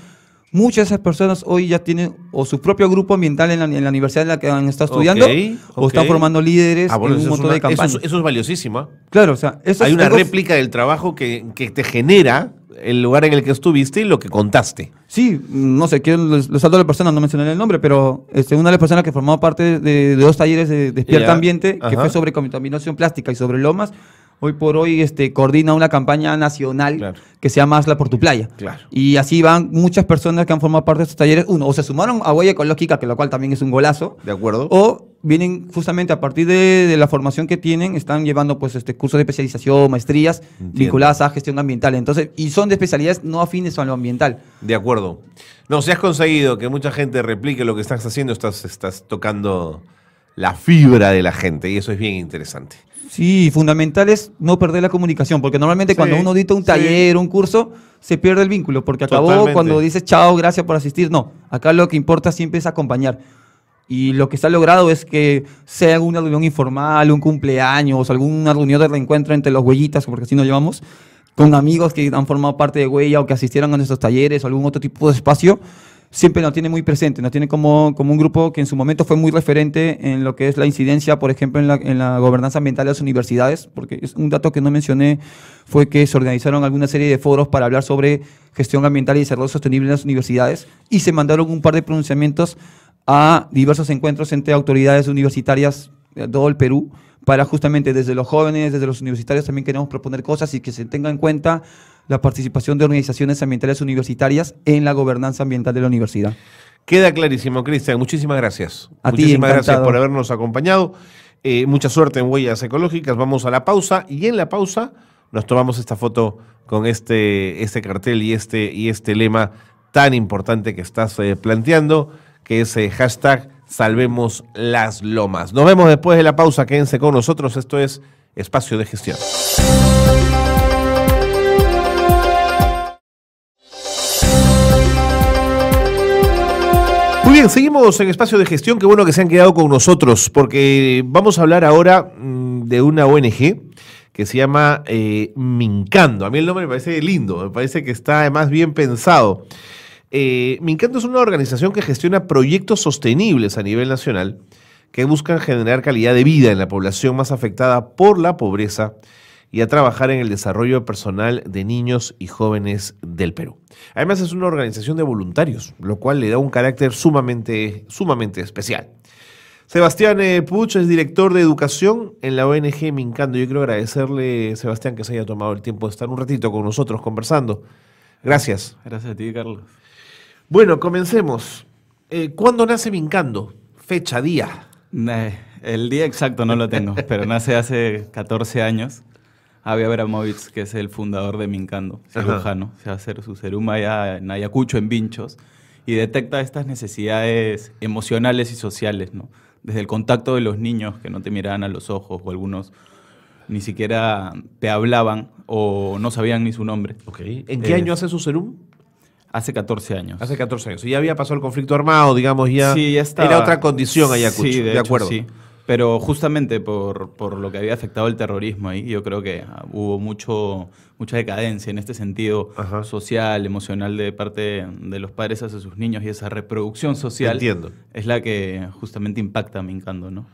Muchas de esas personas hoy ya tienen o su propio grupo ambiental en la, universidad en la que han estado estudiando o están formando líderes ah, en un montón de campañas. Eso, es, valiosísimo. ¿ah? Claro, o sea, eso hay una réplica del trabajo que, te genera el lugar en el que estuviste y lo que contaste. Sí, no sé, quiero los, saldo de a la persona, no mencioné el nombre, pero este, una de las personas que formaba parte de, dos talleres de Despierta Ambiente, que fue sobre contaminación plástica y sobre lomas, hoy por hoy este, coordina una campaña nacional que se llama Hazla por tu playa. Y así van muchas personas que han formado parte de estos talleres. Uno, o se sumaron a Huella Ecológica, que lo cual también es un golazo. De acuerdo. O vienen justamente a partir de, la formación que tienen, están llevando pues este cursos de especialización, maestrías vinculadas a gestión ambiental. Entonces, y son de especialidades no afines a lo ambiental. De acuerdo. No, si has conseguido que mucha gente replique lo que estás haciendo, estás, estás tocando la fibra de la gente y eso es bien interesante. Sí, fundamental es no perder la comunicación, porque normalmente cuando uno dicta un taller, un curso, se pierde el vínculo, porque acabó cuando dices chao, gracias por asistir. No, acá lo que importa siempre es acompañar. Y lo que se ha logrado es que sea una reunión informal, un cumpleaños, alguna reunión de reencuentro entre los huellitas, porque así nos llevamos con amigos que han formado parte de Huella o que asistieron a nuestros talleres o algún otro tipo de espacio, siempre lo tiene muy presente, nos tiene como, como un grupo que en su momento fue muy referente en lo que es la incidencia, por ejemplo, en la, en la gobernanza ambiental de las universidades, porque es un dato que no mencioné fue que se organizaron alguna serie de foros para hablar sobre gestión ambiental y desarrollo sostenible en las universidades y se mandaron un par de pronunciamientos a diversos encuentros entre autoridades universitarias de todo el Perú para justamente desde los jóvenes, desde los universitarios también queremos proponer cosas y que se tenga en cuenta la participación de organizaciones ambientales universitarias en la gobernanza ambiental de la universidad. Queda clarísimo, Cristian. Muchísimas gracias. A muchísimas gracias por habernos acompañado. Eh, mucha suerte en Huellas Ecológicas. Vamos a la pausa y en la pausa nos tomamos esta foto con este, este cartel y este, y este lema tan importante que estás eh, planteando, que es eh, hashtag Salvemos las Lomas. Nos vemos después de la pausa. Quédense con nosotros. Esto es Espacio de Gestión. Muy bien, seguimos en Espacio de Gestión. Qué bueno que se han quedado con nosotros, porque vamos a hablar ahora mm, de una ONG que se llama eh, Mincando. A mí el nombre me parece lindo, me parece que está más bien pensado. Eh, Mincando es una organización que gestiona proyectos sostenibles a nivel nacional que buscan generar calidad de vida en la población más afectada por la pobreza y a trabajar en el desarrollo personal de niños y jóvenes del Perú. Además es una organización de voluntarios, lo cual le da un carácter sumamente, sumamente especial. Sebastián eh, Puch es director de educación en la ONG Mincando. Yo quiero agradecerle, Sebastián, que se haya tomado el tiempo de estar un ratito con nosotros conversando. Gracias. Gracias a ti, Carlos. Bueno, comencemos. Eh, ¿Cuándo nace Mincando? Fecha, día. el día exacto no lo tengo, pero nace hace 14 años. Javi Abramovitz, que es el fundador de Mincando, cirujano, se hace su serum allá en Ayacucho, en Vinchos, y detecta estas necesidades emocionales y sociales, ¿no? Desde el contacto de los niños que no te miraban a los ojos o algunos ni siquiera te hablaban o no sabían ni su nombre. ¿En qué eh, año hace su serum? Hace 14 años. Hace 14 años. Y ya había pasado el conflicto armado, digamos, ya, sí, ya estaba. era otra condición allá, sí, de, acuerdo. Sí. Pero justamente por, lo que había afectado el terrorismo ahí, yo creo que ah, hubo mucho, mucha decadencia en este sentido social, emocional de parte de los padres hacia sus niños y esa reproducción social Entiendo. es la que justamente impacta Mincando, ¿no?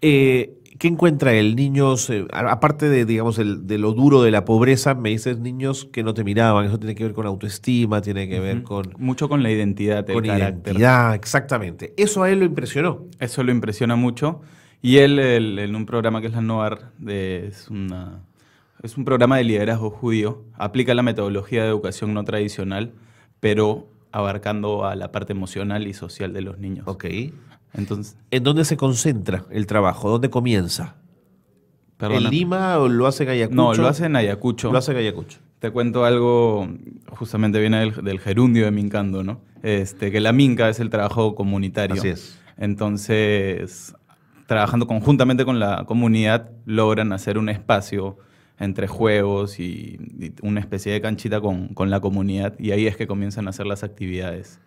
Eh, ¿Qué encuentra el Niños, aparte de, digamos, el, de lo duro de la pobreza, me dices niños que no te miraban. Eso tiene que ver con autoestima, tiene que ver con... Mucho con la identidad, con carácter. identidad, exactamente. Eso a él lo impresionó. Eso lo impresiona mucho. Y él, en un programa que es la NOAR, de, es, una, es un programa de liderazgo judío, aplica la metodología de educación no tradicional, pero abarcando a la parte emocional y social de los niños. Ok. Entonces, ¿En dónde se concentra el trabajo? ¿Dónde comienza? ¿En Lima o lo hace en Ayacucho? No, lo hace en Ayacucho. Lo hace en Ayacucho. Te cuento algo, justamente viene del, gerundio de Mincando, ¿no? Este, que la Minca es el trabajo comunitario. Así es. Entonces, trabajando conjuntamente con la comunidad, logran hacer un espacio entre juegos y, una especie de canchita con, con la comunidad. Y ahí es que comienzan a hacer las actividades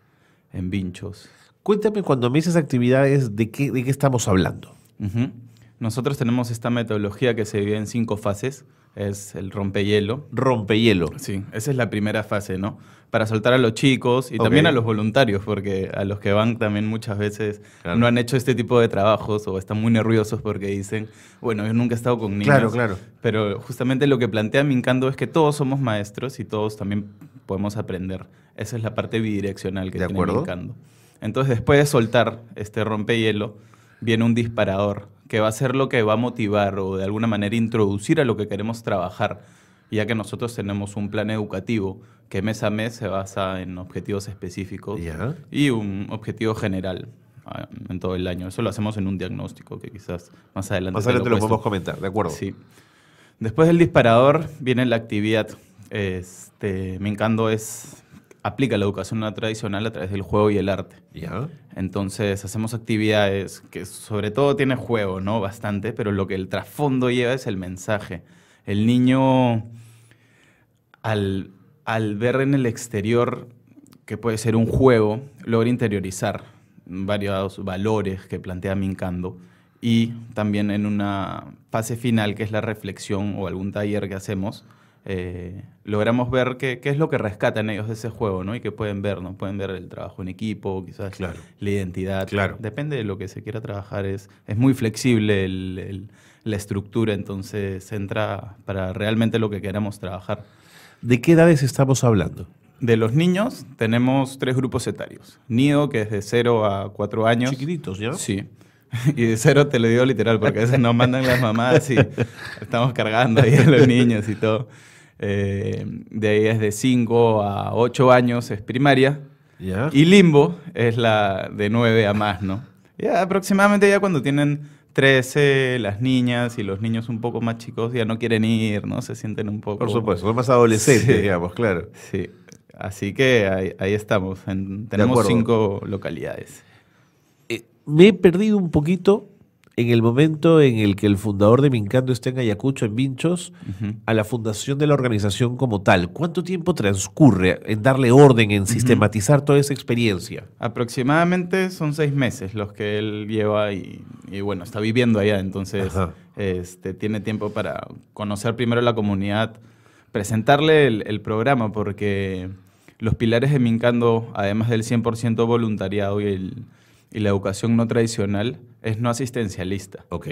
en vinchos. Cuéntame cuando me dices actividades, ¿de qué, de qué estamos hablando? Nosotros tenemos esta metodología que se divide en cinco fases. Es el rompehielo. Rompehielo. Sí, esa es la primera fase, ¿no? Para soltar a los chicos y también a los voluntarios, porque a los que van también muchas veces no han hecho este tipo de trabajos o están muy nerviosos porque dicen, bueno, yo nunca he estado con niños. Claro, claro. Pero justamente lo que plantea Mincando es que todos somos maestros y todos también podemos aprender. Esa es la parte bidireccional que ¿De tiene acuerdo? Entonces, después de soltar este rompehielo, viene un disparador que va a ser lo que va a motivar o de alguna manera introducir a lo que queremos trabajar, ya que nosotros tenemos un plan educativo que mes a mes se basa en objetivos específicos y un objetivo general ah, en todo el año. Eso lo hacemos en un diagnóstico que quizás más adelante, te lo, podemos comentar, de acuerdo. Sí. Después del disparador viene la actividad. Este, Mincando es aplica la educación tradicional a través del juego y el arte. Entonces hacemos actividades que sobre todo tiene juego, ¿no? Bastante, pero lo que el trasfondo lleva es el mensaje. El niño, al, al ver en el exterior que puede ser un juego, logra interiorizar varios valores que plantea Mincando y también en una fase final que es la reflexión o algún taller que hacemos, eh, logramos ver qué, es lo que rescatan ellos de ese juego, ¿no? Y que pueden ver, ¿no? Pueden ver el trabajo en equipo, quizás la identidad. Depende de lo que se quiera trabajar. Es, es muy flexible la estructura, entonces entra para realmente lo que queramos trabajar. ¿De qué edades estamos hablando? De los niños tenemos tres grupos etarios. Nido, que es de 0 a 4 años. Chiquititos, ¿ya? Sí. Y de cero te lo digo literal, porque a veces nos mandan las mamás y estamos cargando ahí a los niños y todo. Eh, de ahí es de 5 a 8 años, es primaria. Y limbo es la de 9 a más, ¿no? Ya aproximadamente ya cuando tienen 13, las niñas y los niños un poco más chicos ya no quieren ir, ¿no? Se sienten un poco... Por supuesto, son más adolescentes, digamos, claro. Sí, así que ahí, estamos. tenemos cinco localidades me he perdido un poquito en el momento en el que el fundador de Mincando está en Ayacucho, en Vinchos, a la fundación de la organización como tal. ¿Cuánto tiempo transcurre en darle orden, en sistematizar toda esa experiencia? Aproximadamente son seis meses los que él lleva y, y bueno, está viviendo allá, entonces este, tiene tiempo para conocer primero la comunidad, presentarle el, el programa, porque los pilares de Mincando, además del 100% voluntariado y el y la educación no tradicional es no asistencialista. Ok.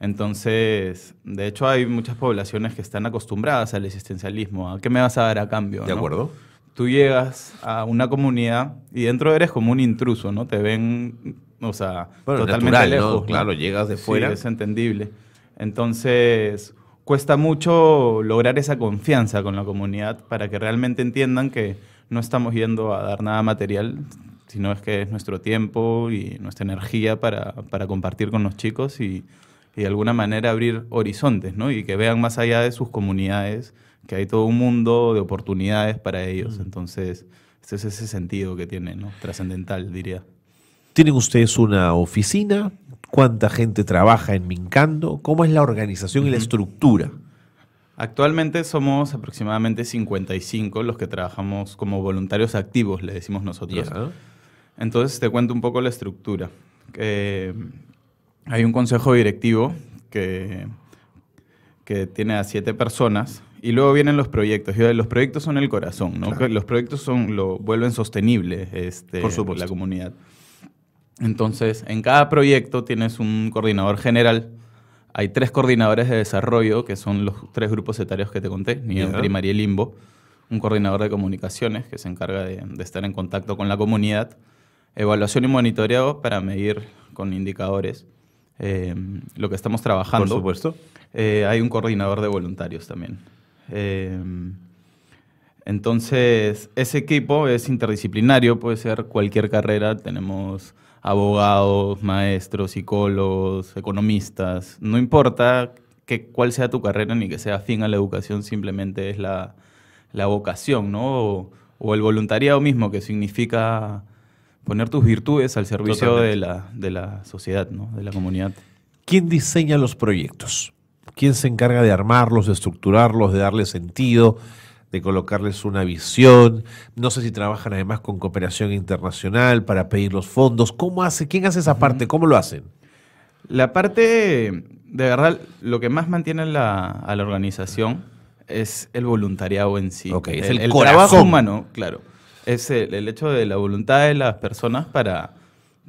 Entonces, de hecho hay muchas poblaciones que están acostumbradas al existencialismo, a qué me vas a dar a cambio. De acuerdo. Tú llegas a una comunidad y dentro eres como un intruso, ¿no? Te ven, o sea, totalmente Claro, llegas de fuera. es entendible. Entonces, cuesta mucho lograr esa confianza con la comunidad para que realmente entiendan que no estamos yendo a dar nada material, sino es que es nuestro tiempo y nuestra energía para, compartir con los chicos y, de alguna manera abrir horizontes, ¿no? Y que vean más allá de sus comunidades, que hay todo un mundo de oportunidades para ellos. Mm. Entonces, ese es ese sentido que tiene, ¿no? Trascendental, diría. ¿Tienen ustedes una oficina? ¿Cuánta gente trabaja en Mincando? ¿Cómo es la organización y la estructura? Actualmente somos aproximadamente 55 los que trabajamos como voluntarios activos, le decimos nosotros. Entonces te cuento un poco la estructura. Eh, hay un consejo directivo que, que tiene a siete personas y luego vienen los proyectos. Y los proyectos son el corazón, ¿no? Los proyectos son, lo vuelven sostenible este, la comunidad. Entonces, en cada proyecto tienes un coordinador general. Hay tres coordinadores de desarrollo, que son los tres grupos etarios que te conté, Primaria y Limbo. Un coordinador de comunicaciones, que se encarga de estar en contacto con la comunidad evaluación y monitoreo para medir con indicadores eh, lo que estamos trabajando. Por supuesto. Eh, hay un coordinador de voluntarios también. Eh, entonces, ese equipo es interdisciplinario, puede ser cualquier carrera. Tenemos abogados, maestros, psicólogos, economistas. No importa que, cuál sea tu carrera ni que sea afín a la educación, simplemente es la, vocación, ¿no? o el voluntariado mismo, que significa poner tus virtudes al servicio de la, sociedad, ¿no? de la comunidad. ¿Quién diseña los proyectos? ¿Quién se encarga de armarlos, de estructurarlos, de darle sentido, de colocarles una visión? No sé si trabajan además con cooperación internacional para pedir los fondos. ¿Cómo hace? ¿Quién hace esa parte? ¿Cómo lo hacen? La parte, de verdad, lo que más mantiene a la organización es el voluntariado en sí. el trabajo humano, claro es el, hecho de la voluntad de las personas para,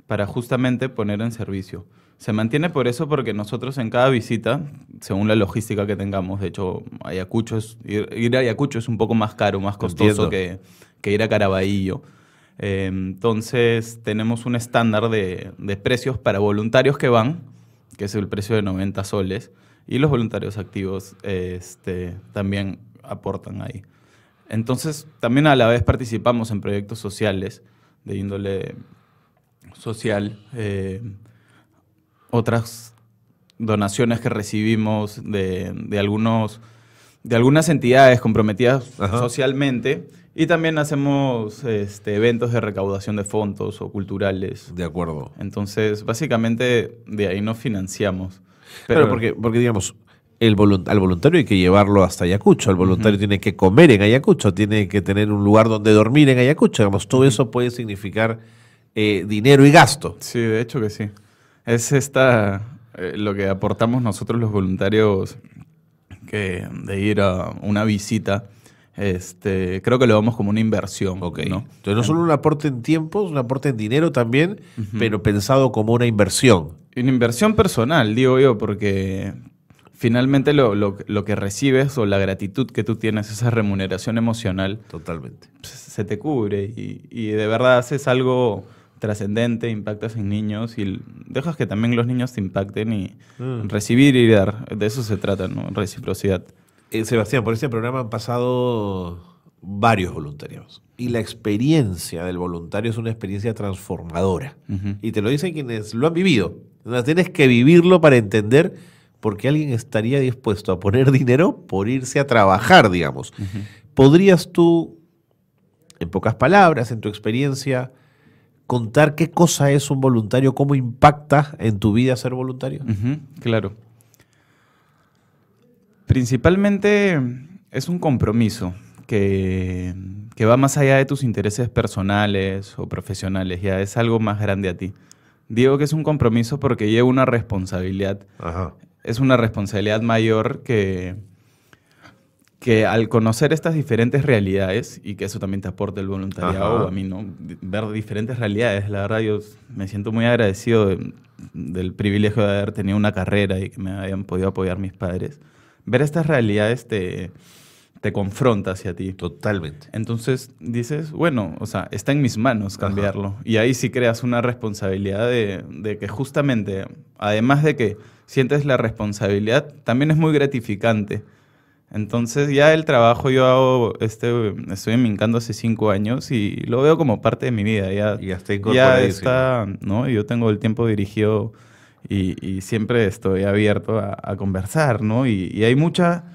para justamente poner en servicio. Se mantiene por eso porque nosotros en cada visita, según la logística que tengamos, de hecho, Ayacucho es, ir, a Ayacucho es un poco más caro, más costoso que, que, ir a Caraballo. Eh, entonces tenemos un estándar de, de, precios para voluntarios que van, que es el precio de 90 soles, y los voluntarios activos este, también aportan ahí. Entonces, también a la vez participamos en proyectos sociales de índole social. Eh, otras donaciones que recibimos de, algunos, de algunas entidades comprometidas socialmente. Y también hacemos este, eventos de recaudación de fondos o culturales. De acuerdo. Entonces, básicamente, de ahí nos financiamos. Pero, porque, porque digamos, al voluntario hay que llevarlo hasta Ayacucho, el voluntario tiene que comer en Ayacucho, tiene que tener un lugar donde dormir en Ayacucho, digamos, todo eso puede significar eh, dinero y gasto. Sí, de hecho que sí. Es esta, eh, lo que aportamos nosotros los voluntarios que de ir a una visita. Este, creo que lo vemos como una inversión. ¿no? Entonces, no solo un aporte en tiempo un aporte en dinero también, pero pensado como una inversión. Una inversión personal, digo yo, porque finalmente lo, lo, que recibes o la gratitud que tú tienes, esa remuneración emocional. Totalmente. Pues, se te cubre y, de verdad haces algo trascendente, impactas en niños y dejas que también los niños te impacten y mm. recibir y dar. De eso se trata, ¿no? Reciprocidad. Eh, Sebastián, por ese programa han pasado varios voluntarios. Y la experiencia del voluntario es una experiencia transformadora. Y te lo dicen quienes lo han vivido. tienes que vivirlo para entender porque alguien estaría dispuesto a poner dinero por irse a trabajar, digamos. ¿Podrías tú, en pocas palabras, en tu experiencia, contar qué cosa es un voluntario, cómo impacta en tu vida ser voluntario? claro. Principalmente es un compromiso que, que, va más allá de tus intereses personales o profesionales, ya es algo más grande a ti. Digo que es un compromiso porque lleva una responsabilidad Ajá es una responsabilidad mayor que, que al conocer estas diferentes realidades, y que eso también te aporte el voluntariado, a mí, ¿no? Ver diferentes realidades, la verdad yo me siento muy agradecido del privilegio de haber tenido una carrera y que me hayan podido apoyar mis padres. Ver estas realidades te te confronta hacia ti. Totalmente. Entonces dices, bueno, o sea, está en mis manos cambiarlo. Y ahí sí creas una responsabilidad de, de, que justamente, además de que sientes la responsabilidad, también es muy gratificante. Entonces ya el trabajo yo hago, este, estoy mincando hace cinco años y lo veo como parte de mi vida. Ya, está incorporado. ya está, ¿no? Yo tengo el tiempo dirigido y, siempre estoy abierto a, conversar, ¿no? Y, y hay mucha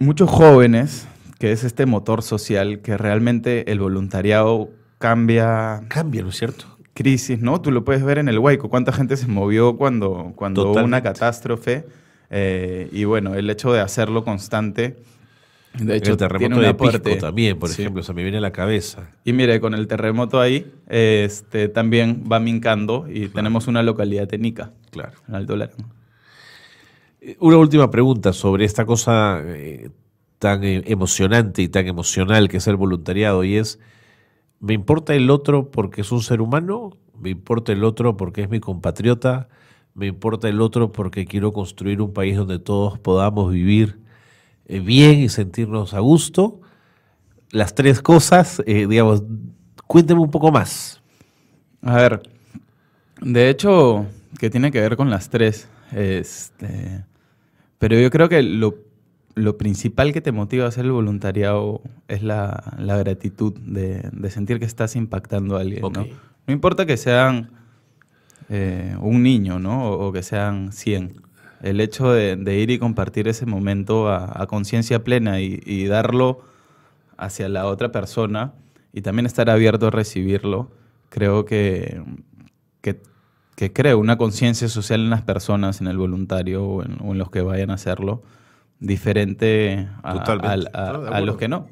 muchos jóvenes, que es este motor social que realmente el voluntariado cambia. Cambia, ¿no es cierto? Crisis, ¿no? Tú lo puedes ver en el Huayco, cuánta gente se movió cuando, cuando hubo una catástrofe. Eh, y bueno, el hecho de hacerlo constante. De hecho, eh, el terremoto de también, por ejemplo, se me viene a la cabeza. Y mire, con el terremoto ahí, este, también va mincando y tenemos una localidad técnica. Claro. En Alto eh, una última pregunta sobre esta cosa eh, tan eh, emocionante y tan emocional que es el voluntariado y es, ¿me importa el otro porque es un ser humano? ¿Me importa el otro porque es mi compatriota? ¿Me importa el otro porque quiero construir un país donde todos podamos vivir bien y sentirnos a gusto? Las tres cosas, digamos, cuénteme un poco más. A ver, de hecho, ¿qué tiene que ver con las tres. Este, pero yo creo que lo, lo, principal que te motiva a hacer el voluntariado es la, la gratitud de, de, sentir que estás impactando a alguien. ¿no? no importa que sean eh, un niño ¿no? o, que sean 100. El hecho de, ir y compartir ese momento a, conciencia plena y, y, darlo hacia la otra persona y también estar abierto a recibirlo, creo que, que que creo, una conciencia social en las personas, en el voluntario o en, los que vayan a hacerlo, diferente a, los que no,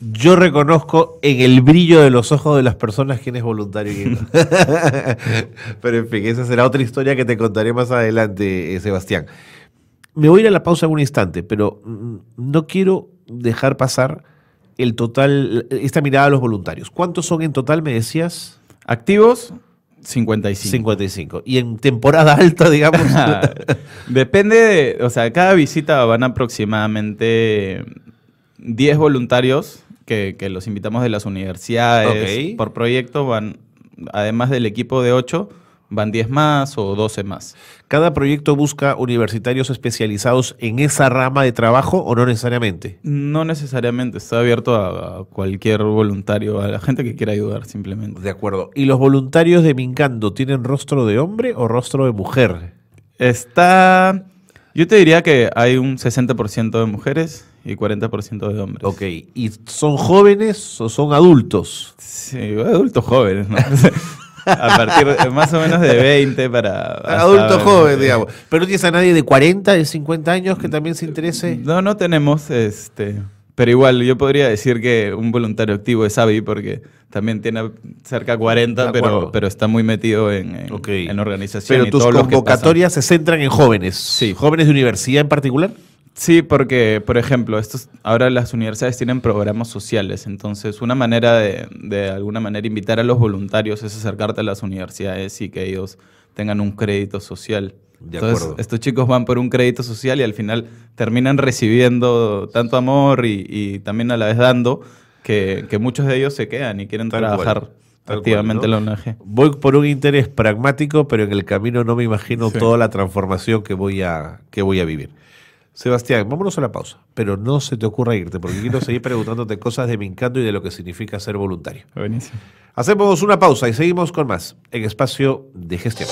Yo reconozco en el brillo de los ojos de las personas quién es voluntario quién Pero en fin, esa será otra historia que te contaré más adelante, eh, Sebastián. Me voy a ir a la pausa en un instante, pero mm, no quiero dejar pasar el total, esta mirada a los voluntarios. ¿Cuántos son en total, me decías? Activos, 55. 55. Y en temporada alta, digamos. Depende de, o sea, cada visita van aproximadamente 10 voluntarios que, los invitamos de las universidades. Por proyecto van, además del equipo de 8, van 10 más o 12 más. ¿Cada proyecto busca universitarios especializados en esa rama de trabajo o no necesariamente? No necesariamente, está abierto a, cualquier voluntario, a la gente que quiera ayudar simplemente. De acuerdo. ¿Y los voluntarios de Mincando tienen rostro de hombre o rostro de mujer? Está... Yo te diría que hay un 60% de mujeres y 40% de hombres. Ok, ¿y son jóvenes o son adultos? Sí, adultos jóvenes, ¿no? a partir de más o menos de 20 para... Adulto joven, digamos. Pero no tienes a nadie de 40, de 50 años que también se interese. No, no tenemos, este... Pero igual, yo podría decir que un voluntario activo es Avi porque también tiene cerca de 40, pero, pero está muy metido en, en, organización. Pero tus convocatorias se centran en jóvenes. Sí. ¿Jóvenes de universidad en particular? Sí, porque, por ejemplo, estos, ahora las universidades tienen programas sociales, entonces una manera de, de alguna manera, invitar a los voluntarios es acercarte a las universidades y que ellos tengan un crédito social. De entonces, estos chicos van por un crédito social y al final terminan recibiendo tanto amor y, también a la vez dando que, muchos de ellos se quedan y quieren trabajar. activamente en la ONG. Voy por un interés pragmático, pero en el camino no me imagino toda la transformación que voy a, que voy a vivir. Sebastián, vámonos a la pausa, pero no se te ocurra irte, porque quiero seguir preguntándote cosas de Mincando y de lo que significa ser voluntario. Buenísimo. Hacemos una pausa y seguimos con más en Espacio de Gestión.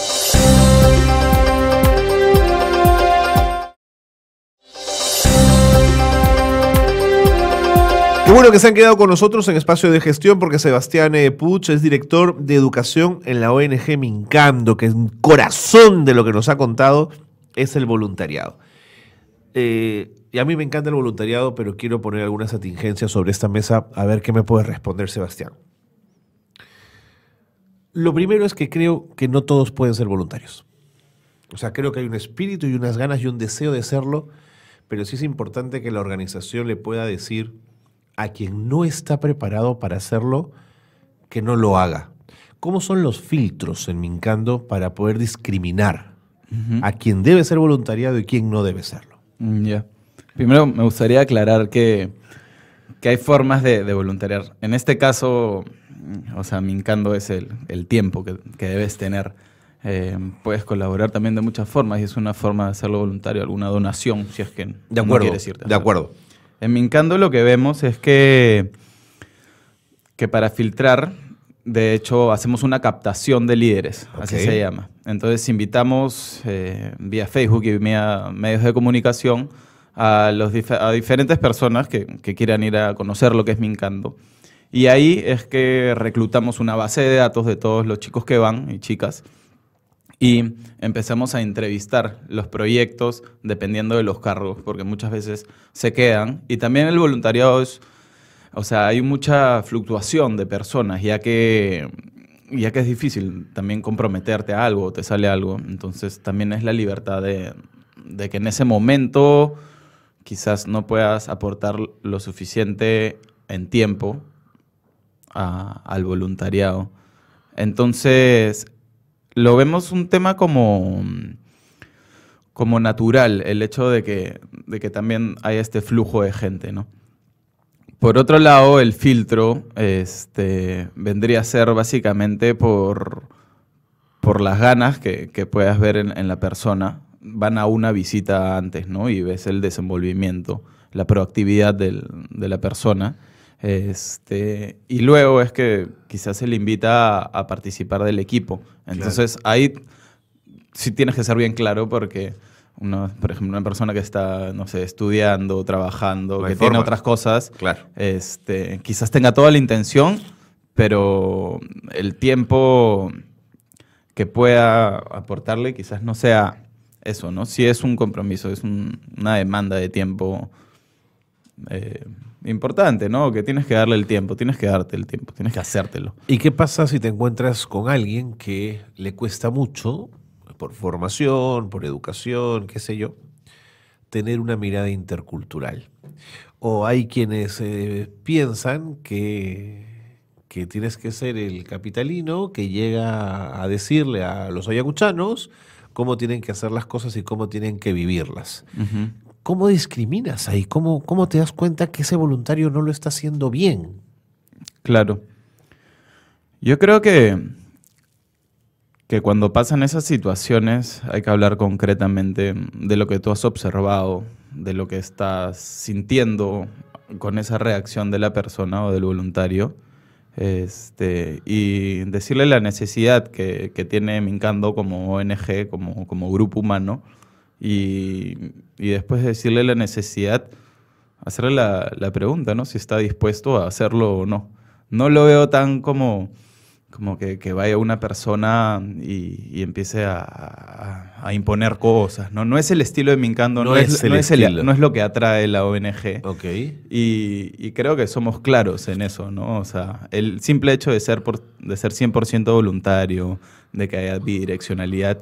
Qué bueno que se han quedado con nosotros en Espacio de Gestión porque Sebastián eh, Puch es director de educación en la ONG Mincando, que es corazón de lo que nos ha contado es el voluntariado. Eh, y a mí me encanta el voluntariado, pero quiero poner algunas atingencias sobre esta mesa a ver qué me puede responder Sebastián. Lo primero es que creo que no todos pueden ser voluntarios. O sea, creo que hay un espíritu y unas ganas y un deseo de serlo, pero sí es importante que la organización le pueda decir a quien no está preparado para hacerlo que no lo haga. ¿Cómo son los filtros en Mincando para poder discriminar a quien debe ser voluntariado y quien no debe serlo? Mm, ya. Primero me gustaría aclarar que, hay formas de, voluntariar. En este caso, o sea, mincando es el, tiempo que, debes tener. Eh, puedes colaborar también de muchas formas y es una forma de hacerlo voluntario, alguna donación, si es que de acuerdo, De acuerdo. En Mincando lo que vemos es que, que para filtrar de hecho, hacemos una captación de líderes, así se llama. Entonces, invitamos eh, vía Facebook y vía medios de comunicación a, los diferentes personas que, que, quieran ir a conocer lo que es Mincando. Y ahí es que reclutamos una base de datos de todos los chicos que van y chicas. Y empezamos a entrevistar los proyectos dependiendo de los cargos, porque muchas veces se quedan. Y también el voluntariado es o sea, hay mucha fluctuación de personas, ya que, ya que es difícil también comprometerte a algo, te sale algo. Entonces también es la libertad de, que en ese momento quizás no puedas aportar lo suficiente en tiempo al voluntariado. Entonces, lo vemos un tema como, como natural, el hecho de que, de que también hay este flujo de gente, ¿no? Por otro lado, el filtro este, vendría a ser básicamente por, por las ganas que, que puedas ver en, en, la persona. Van a una visita antes, ¿no? Y ves el desenvolvimiento, la proactividad de la persona. Este, y luego es que quizás se le invita a, participar del equipo. Entonces ahí sí tienes que ser bien claro porque una, por ejemplo, una persona que está, no sé, estudiando, trabajando, que tiene otras cosas, este, quizás tenga toda la intención, pero el tiempo que pueda aportarle quizás no sea eso, ¿no? Si es un compromiso, es una demanda de tiempo eh, importante, ¿no? Que tienes que darle el tiempo, tienes que darte el tiempo, tienes que hacértelo. ¿Y qué pasa si te encuentras con alguien que le cuesta mucho por formación, por educación, qué sé yo, tener una mirada intercultural. O hay quienes eh, piensan que, que tienes que ser el capitalino que llega a decirle a los ayacuchanos cómo tienen que hacer las cosas y cómo tienen que vivirlas. ¿Cómo discriminas ahí? ¿Cómo, ¿Cómo te das cuenta que ese voluntario no lo está haciendo bien? Claro. Yo creo que que cuando pasan esas situaciones hay que hablar concretamente de lo que tú has observado, de lo que estás sintiendo con esa reacción de la persona o del voluntario. Este, y decirle la necesidad que, tiene Mincando como ONG, como, como grupo humano, y, después decirle la necesidad, hacerle la, la pregunta, ¿no? Si está dispuesto a hacerlo o no. No lo veo tan como como que, vaya una persona y, empiece a, imponer cosas, ¿no? No es el estilo de Mincando, no, es, no, es lo que atrae la ONG. Y, creo que somos claros en eso, ¿no? O sea, el simple hecho de ser, por, de ser 100% voluntario, de que haya bidireccionalidad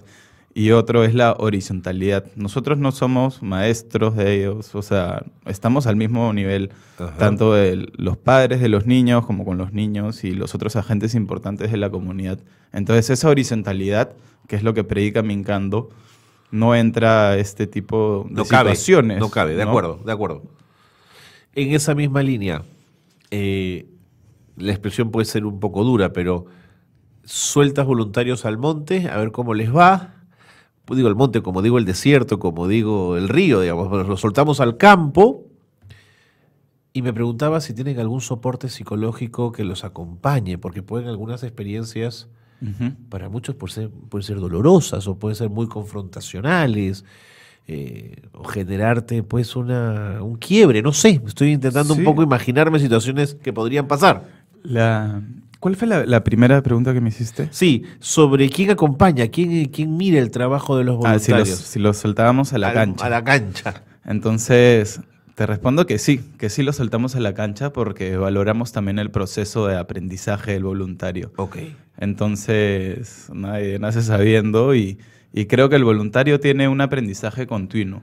y otro es la horizontalidad. Nosotros no somos maestros de ellos, o sea, estamos al mismo nivel, tanto de los padres de los niños como con los niños y los otros agentes importantes de la comunidad. Entonces, esa horizontalidad, que es lo que predica Mincando, no entra a este tipo de no situaciones. no cabe, de acuerdo, de acuerdo. En esa misma línea, eh, la expresión puede ser un poco dura, pero sueltas voluntarios al monte a ver cómo les va pues, digo el monte, como digo el desierto, como digo el río, digamos, lo soltamos al campo. Y me preguntaba si tienen algún soporte psicológico que los acompañe, porque pueden algunas experiencias, para muchos pueden ser, dolorosas o pueden ser muy confrontacionales. Eh, o generarte pues una, un quiebre, no sé, estoy intentando un poco imaginarme situaciones que podrían pasar. La, ¿Cuál fue la, primera pregunta que me hiciste? Sí, sobre quién acompaña, quién, quién mira el trabajo de los ah, voluntarios. si los, soltábamos a la cancha. A la cancha. Entonces, te respondo que sí, que sí los soltamos a la cancha porque valoramos también el proceso de aprendizaje del voluntario. Ok. Entonces, nadie nace sabiendo y, y creo que el voluntario tiene un aprendizaje continuo.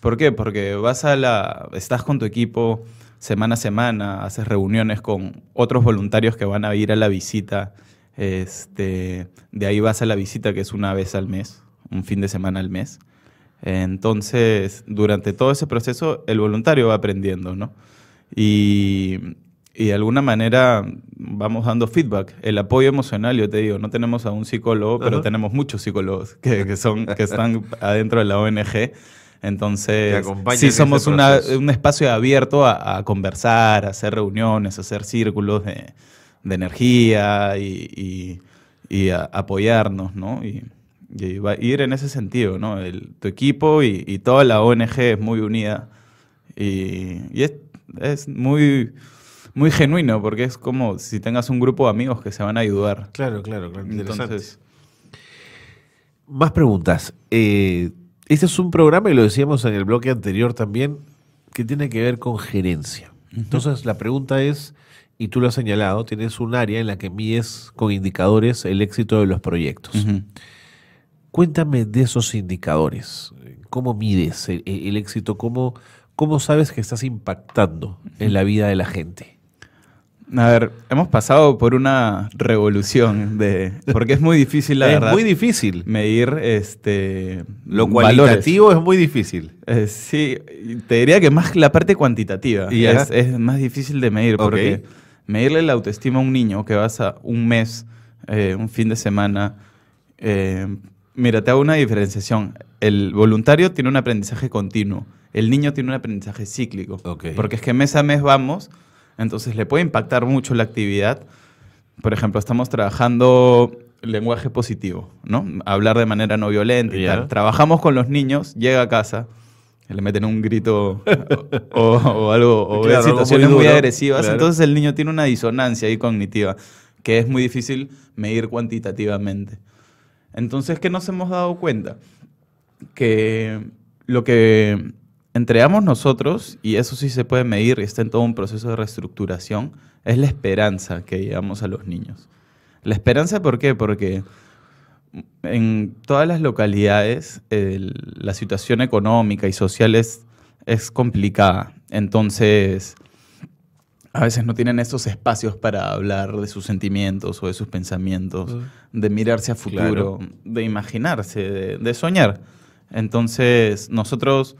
¿Por qué? Porque vas a la. estás con tu equipo, semana a semana, haces reuniones con otros voluntarios que van a ir a la visita. Este, de ahí vas a la visita, que es una vez al mes, un fin de semana al mes. Entonces, durante todo ese proceso, el voluntario va aprendiendo, ¿no? Y, de alguna manera vamos dando feedback. El apoyo emocional, yo te digo, no tenemos a un psicólogo, pero tenemos muchos psicólogos que, son, que están adentro de la ONG entonces, sí este somos un espacio abierto a, conversar, a hacer reuniones, a hacer círculos de, energía y, a, apoyarnos, ¿no? Y, va a ir en ese sentido, ¿no? tu equipo y, toda la ONG es muy unida y, es, muy, genuino porque es como si tengas un grupo de amigos que se van a ayudar. Claro, claro, claro. Entonces, Más preguntas. Eh, este es un programa, y lo decíamos en el bloque anterior también, que tiene que ver con gerencia. Entonces, la pregunta es, y tú lo has señalado, tienes un área en la que mides con indicadores el éxito de los proyectos. Cuéntame de esos indicadores. ¿Cómo mides el, el éxito? ¿Cómo, ¿Cómo sabes que estás impactando en la vida de la gente? A ver, hemos pasado por una revolución de. Porque es muy difícil, la es verdad. Es muy difícil. Medir este. Lo cualitativo es muy difícil. Eh, sí, te diría que más la parte cuantitativa es, es, más difícil de medir. Porque medirle la autoestima a un niño que vas a un mes, eh, un fin de semana. Eh, mira, te hago una diferenciación. El voluntario tiene un aprendizaje continuo. El niño tiene un aprendizaje cíclico. Porque es que mes a mes vamos entonces le puede impactar mucho la actividad. Por ejemplo, estamos trabajando lenguaje positivo, ¿no? Hablar de manera no violenta y tal. Trabajamos con los niños, llega a casa, le meten un grito o, algo, o situaciones muy, agresivas. Entonces el niño tiene una disonancia ahí cognitiva que es muy difícil medir cuantitativamente. Entonces, ¿qué nos hemos dado cuenta? Que lo que Entregamos nosotros, y eso sí se puede medir y está en todo un proceso de reestructuración, es la esperanza que llevamos a los niños. La esperanza, ¿por qué? Porque en todas las localidades la situación económica y social es, es complicada. Entonces, a veces no tienen esos espacios para hablar de sus sentimientos o de sus pensamientos, de mirarse a futuro, de imaginarse, de soñar. Entonces, nosotros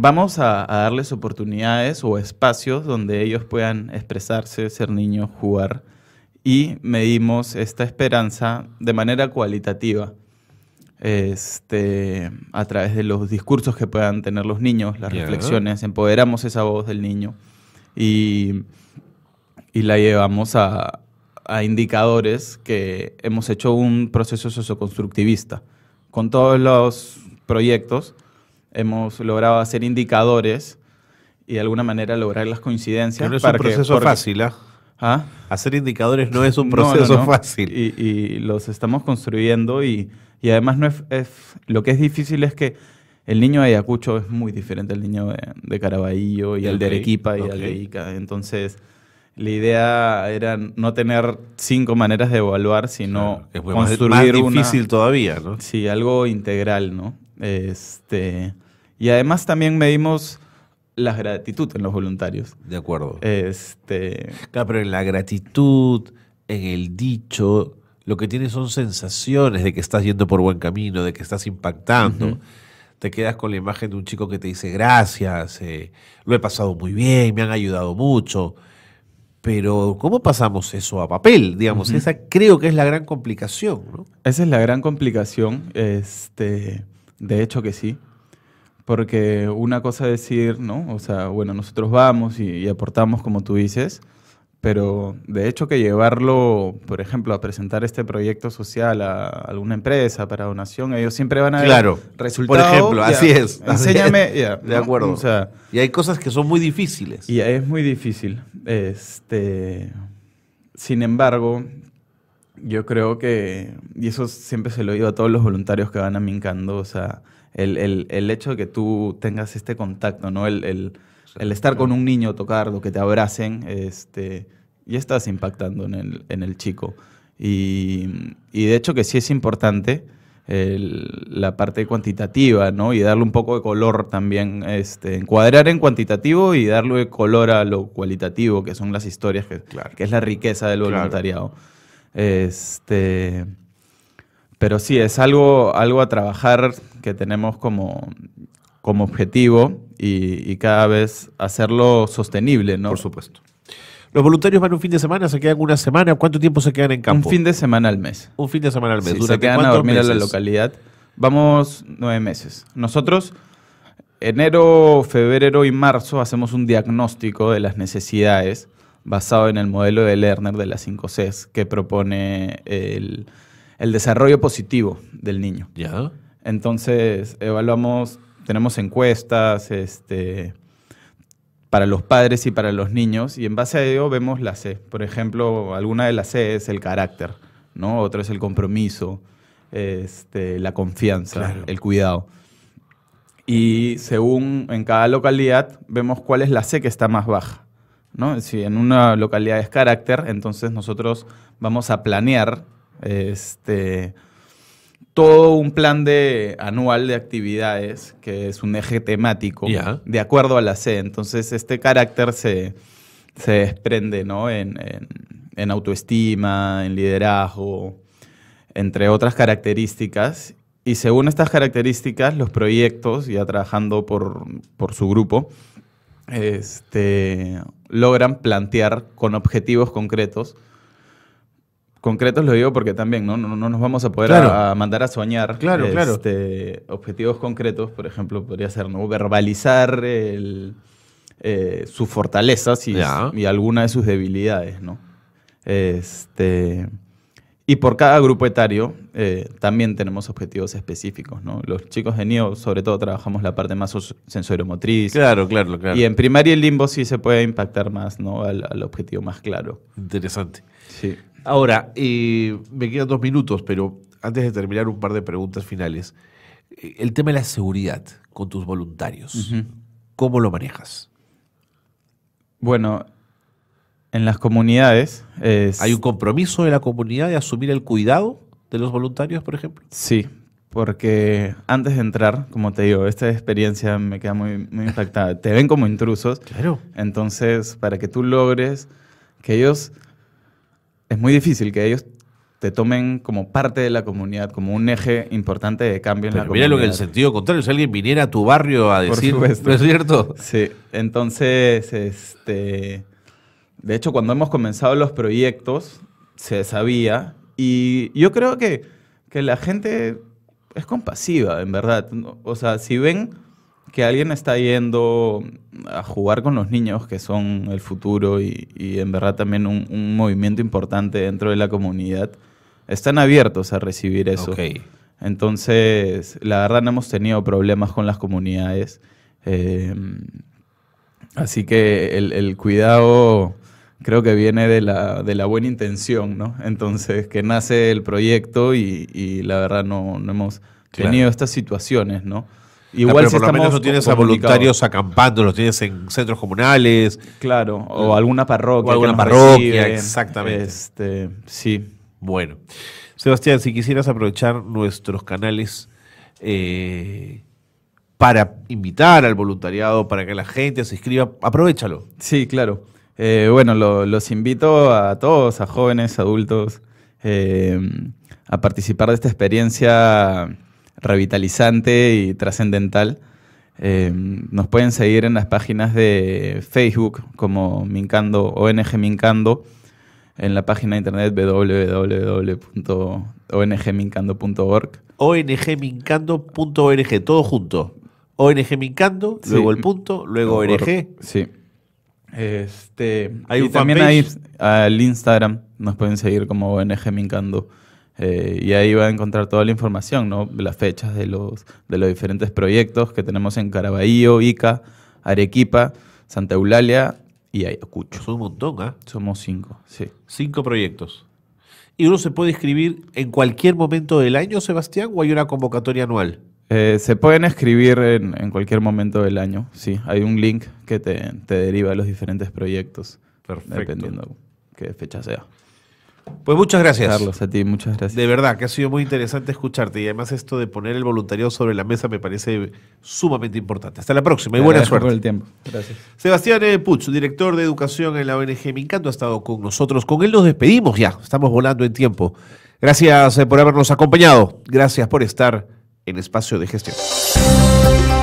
vamos a, darles oportunidades o espacios donde ellos puedan expresarse, ser niños, jugar y medimos esta esperanza de manera cualitativa. Este, a través de los discursos que puedan tener los niños, las reflexiones, empoderamos esa voz del niño y, la llevamos a, a, indicadores que hemos hecho un proceso socioconstructivista. Con todos los proyectos, hemos logrado hacer indicadores y de alguna manera lograr las coincidencias. Pero no es para un proceso fácil, ¿ah? ¿ah? Hacer indicadores no es un proceso fácil. Y, los estamos construyendo y, y además no es, es, lo que es difícil es que el niño de Ayacucho es muy diferente al niño de, de Caraballo y al de Arequipa y al de Ica. Entonces, la idea era no tener cinco maneras de evaluar, sino difícil todavía, ¿no? Sí, algo integral, ¿no? Este, y además también medimos la gratitud en los voluntarios. De acuerdo. Este... pero en la gratitud, en el dicho, lo que tienes son sensaciones de que estás yendo por buen camino, de que estás impactando. Te quedas con la imagen de un chico que te dice gracias, eh, lo he pasado muy bien, me han ayudado mucho. Pero ¿cómo pasamos eso a papel? Digamos, esa creo que es la gran complicación. Esa es la gran complicación. Este de hecho que sí. Porque una cosa es decir, ¿no? O sea, bueno, nosotros vamos y, aportamos como tú dices, pero de hecho que llevarlo, por ejemplo, a presentar este proyecto social a alguna empresa para donación, ellos siempre van a claro, ver resultados. Por ejemplo, así es. Enséñame. de acuerdo. sea, y hay cosas que son muy difíciles. Y es muy difícil. Este, sin embargo, yo creo que, y eso siempre se lo digo a todos los voluntarios que van a Mincando, o sea, el, hecho de que tú tengas este contacto, ¿no? El, estar con un niño, tocarlo, que te abracen, este, ya estás impactando en el, chico. Y, de hecho que sí es importante la parte cuantitativa, ¿no? Y darle un poco de color también, este, encuadrar en cuantitativo y darle color a lo cualitativo, que son las historias, que, que es la riqueza del voluntariado. Este, pero sí, es algo, algo a trabajar que tenemos como, como objetivo y, cada vez hacerlo sostenible, ¿no? Por supuesto. Los voluntarios van un fin de semana, se quedan una semana. ¿Cuánto tiempo se quedan en campo? Un fin de semana al mes. Un fin de semana al mes. se quedan a dormir la localidad. Vamos nueve meses. Nosotros, enero, febrero y marzo, hacemos un diagnóstico de las necesidades basado en el modelo de Lerner de las 5 Cs que propone el, el desarrollo positivo del niño. ¿Ya? Entonces, evaluamos, tenemos encuestas este, para los padres y para los niños y en base a ello vemos la C. Por ejemplo, alguna de las C es el carácter, ¿no? Otra es el compromiso, este, la confianza, el cuidado. Y según en cada localidad, vemos cuál es la C que está más baja. Si en una localidad es carácter, entonces nosotros vamos a planear este, todo un plan de anual de actividades, que es un eje temático, de acuerdo a la C. Entonces, este carácter se, desprende ¿no? en, autoestima, en liderazgo, entre otras características. Y según estas características, los proyectos, ya trabajando por, por su grupo, este, logran plantear con objetivos concretos. Concretos lo digo porque también ¿no? No, no nos vamos a poder mandar a soñar claro, este, objetivos concretos. Por ejemplo, podría ser ¿no? verbalizar eh, su fortaleza sus fortalezas y, alguna de sus debilidades. ¿no? Este, y por cada grupo etario eh, también tenemos objetivos específicos, ¿no? Los chicos de NIO, sobre todo, trabajamos la parte más sensoromotriz. Claro, claro, claro. Y en primaria y limbo sí se puede impactar más, ¿no? Al, objetivo más claro. Interesante. Sí. Ahora, eh, me quedan dos minutos, pero antes de terminar, un par de preguntas finales. Eh, el tema de la seguridad con tus voluntarios, ¿cómo lo manejas? Bueno, en las comunidades. ¿Hay un compromiso de la comunidad de asumir el cuidado de los voluntarios, por ejemplo? Sí, porque antes de entrar, como te digo, esta experiencia me queda muy, impactada. te ven como intrusos. Claro. Entonces, para que tú logres que ellos. Es muy difícil que ellos te tomen como parte de la comunidad, como un eje importante de cambio en Pero la mira comunidad. lo que en el sentido contrario, si alguien viniera a tu barrio a decir, Por ¿no es cierto? Sí, entonces, este, de hecho, cuando hemos comenzado los proyectos, se sabía. Y yo creo que, la gente es compasiva, en verdad. O sea, si ven que alguien está yendo a jugar con los niños, que son el futuro y, en verdad también un, movimiento importante dentro de la comunidad, están abiertos a recibir eso. Entonces, la verdad no hemos tenido problemas con las comunidades. Eh, así que el cuidado creo que viene de la, de la buena intención, ¿no? Entonces, que nace el proyecto y, la verdad no, hemos tenido estas situaciones, ¿no? Ah, Igual si por lo no tienes a voluntarios acampando, los tienes en centros comunales. Claro, o alguna parroquia. O alguna parroquia, exactamente. Este, sí. Bueno. Sebastián, si quisieras aprovechar nuestros canales eh, para invitar al voluntariado, para que la gente se inscriba, aprovechalo. Sí, claro. Eh, bueno, los invito a todos, a jóvenes, adultos, eh, a participar de esta experiencia revitalizante y trascendental. Eh, nos pueden seguir en las páginas de Facebook como Mincando, ONG Mincando, en la página de internet www.ongmincando.org. ONGmincando.org, todo junto. ONG Mincando, luego el punto, luego ONG. Sí. Este, ¿Hay y también ahí, al Instagram, nos pueden seguir como ONG Mincando. Eh, y ahí va a encontrar toda la información, ¿no? las fechas de los, de los diferentes proyectos que tenemos en Carabahío, Ica, Arequipa, Santa Eulalia y Ayacucho. Son un montón, ¿ah? Somos cinco, sí. Cinco proyectos. ¿Y uno se puede inscribir en cualquier momento del año, Sebastián, o hay una convocatoria anual? Eh, se pueden escribir en, cualquier momento del año, sí. Hay un link que te, deriva a los diferentes proyectos. Perfecto. Dependiendo qué fecha sea. Pues muchas gracias. Carlos, a ti, muchas gracias. De verdad, que ha sido muy interesante escucharte y además esto de poner el voluntariado sobre la mesa me parece sumamente importante. Hasta la próxima y buena suerte. Por el tiempo. Sebastián eh, Puch, director de educación en la ONG Mincanto, ha estado con nosotros. Con él nos despedimos ya. Estamos volando en tiempo. Gracias eh, por habernos acompañado. Gracias por estar en espacio de gestión.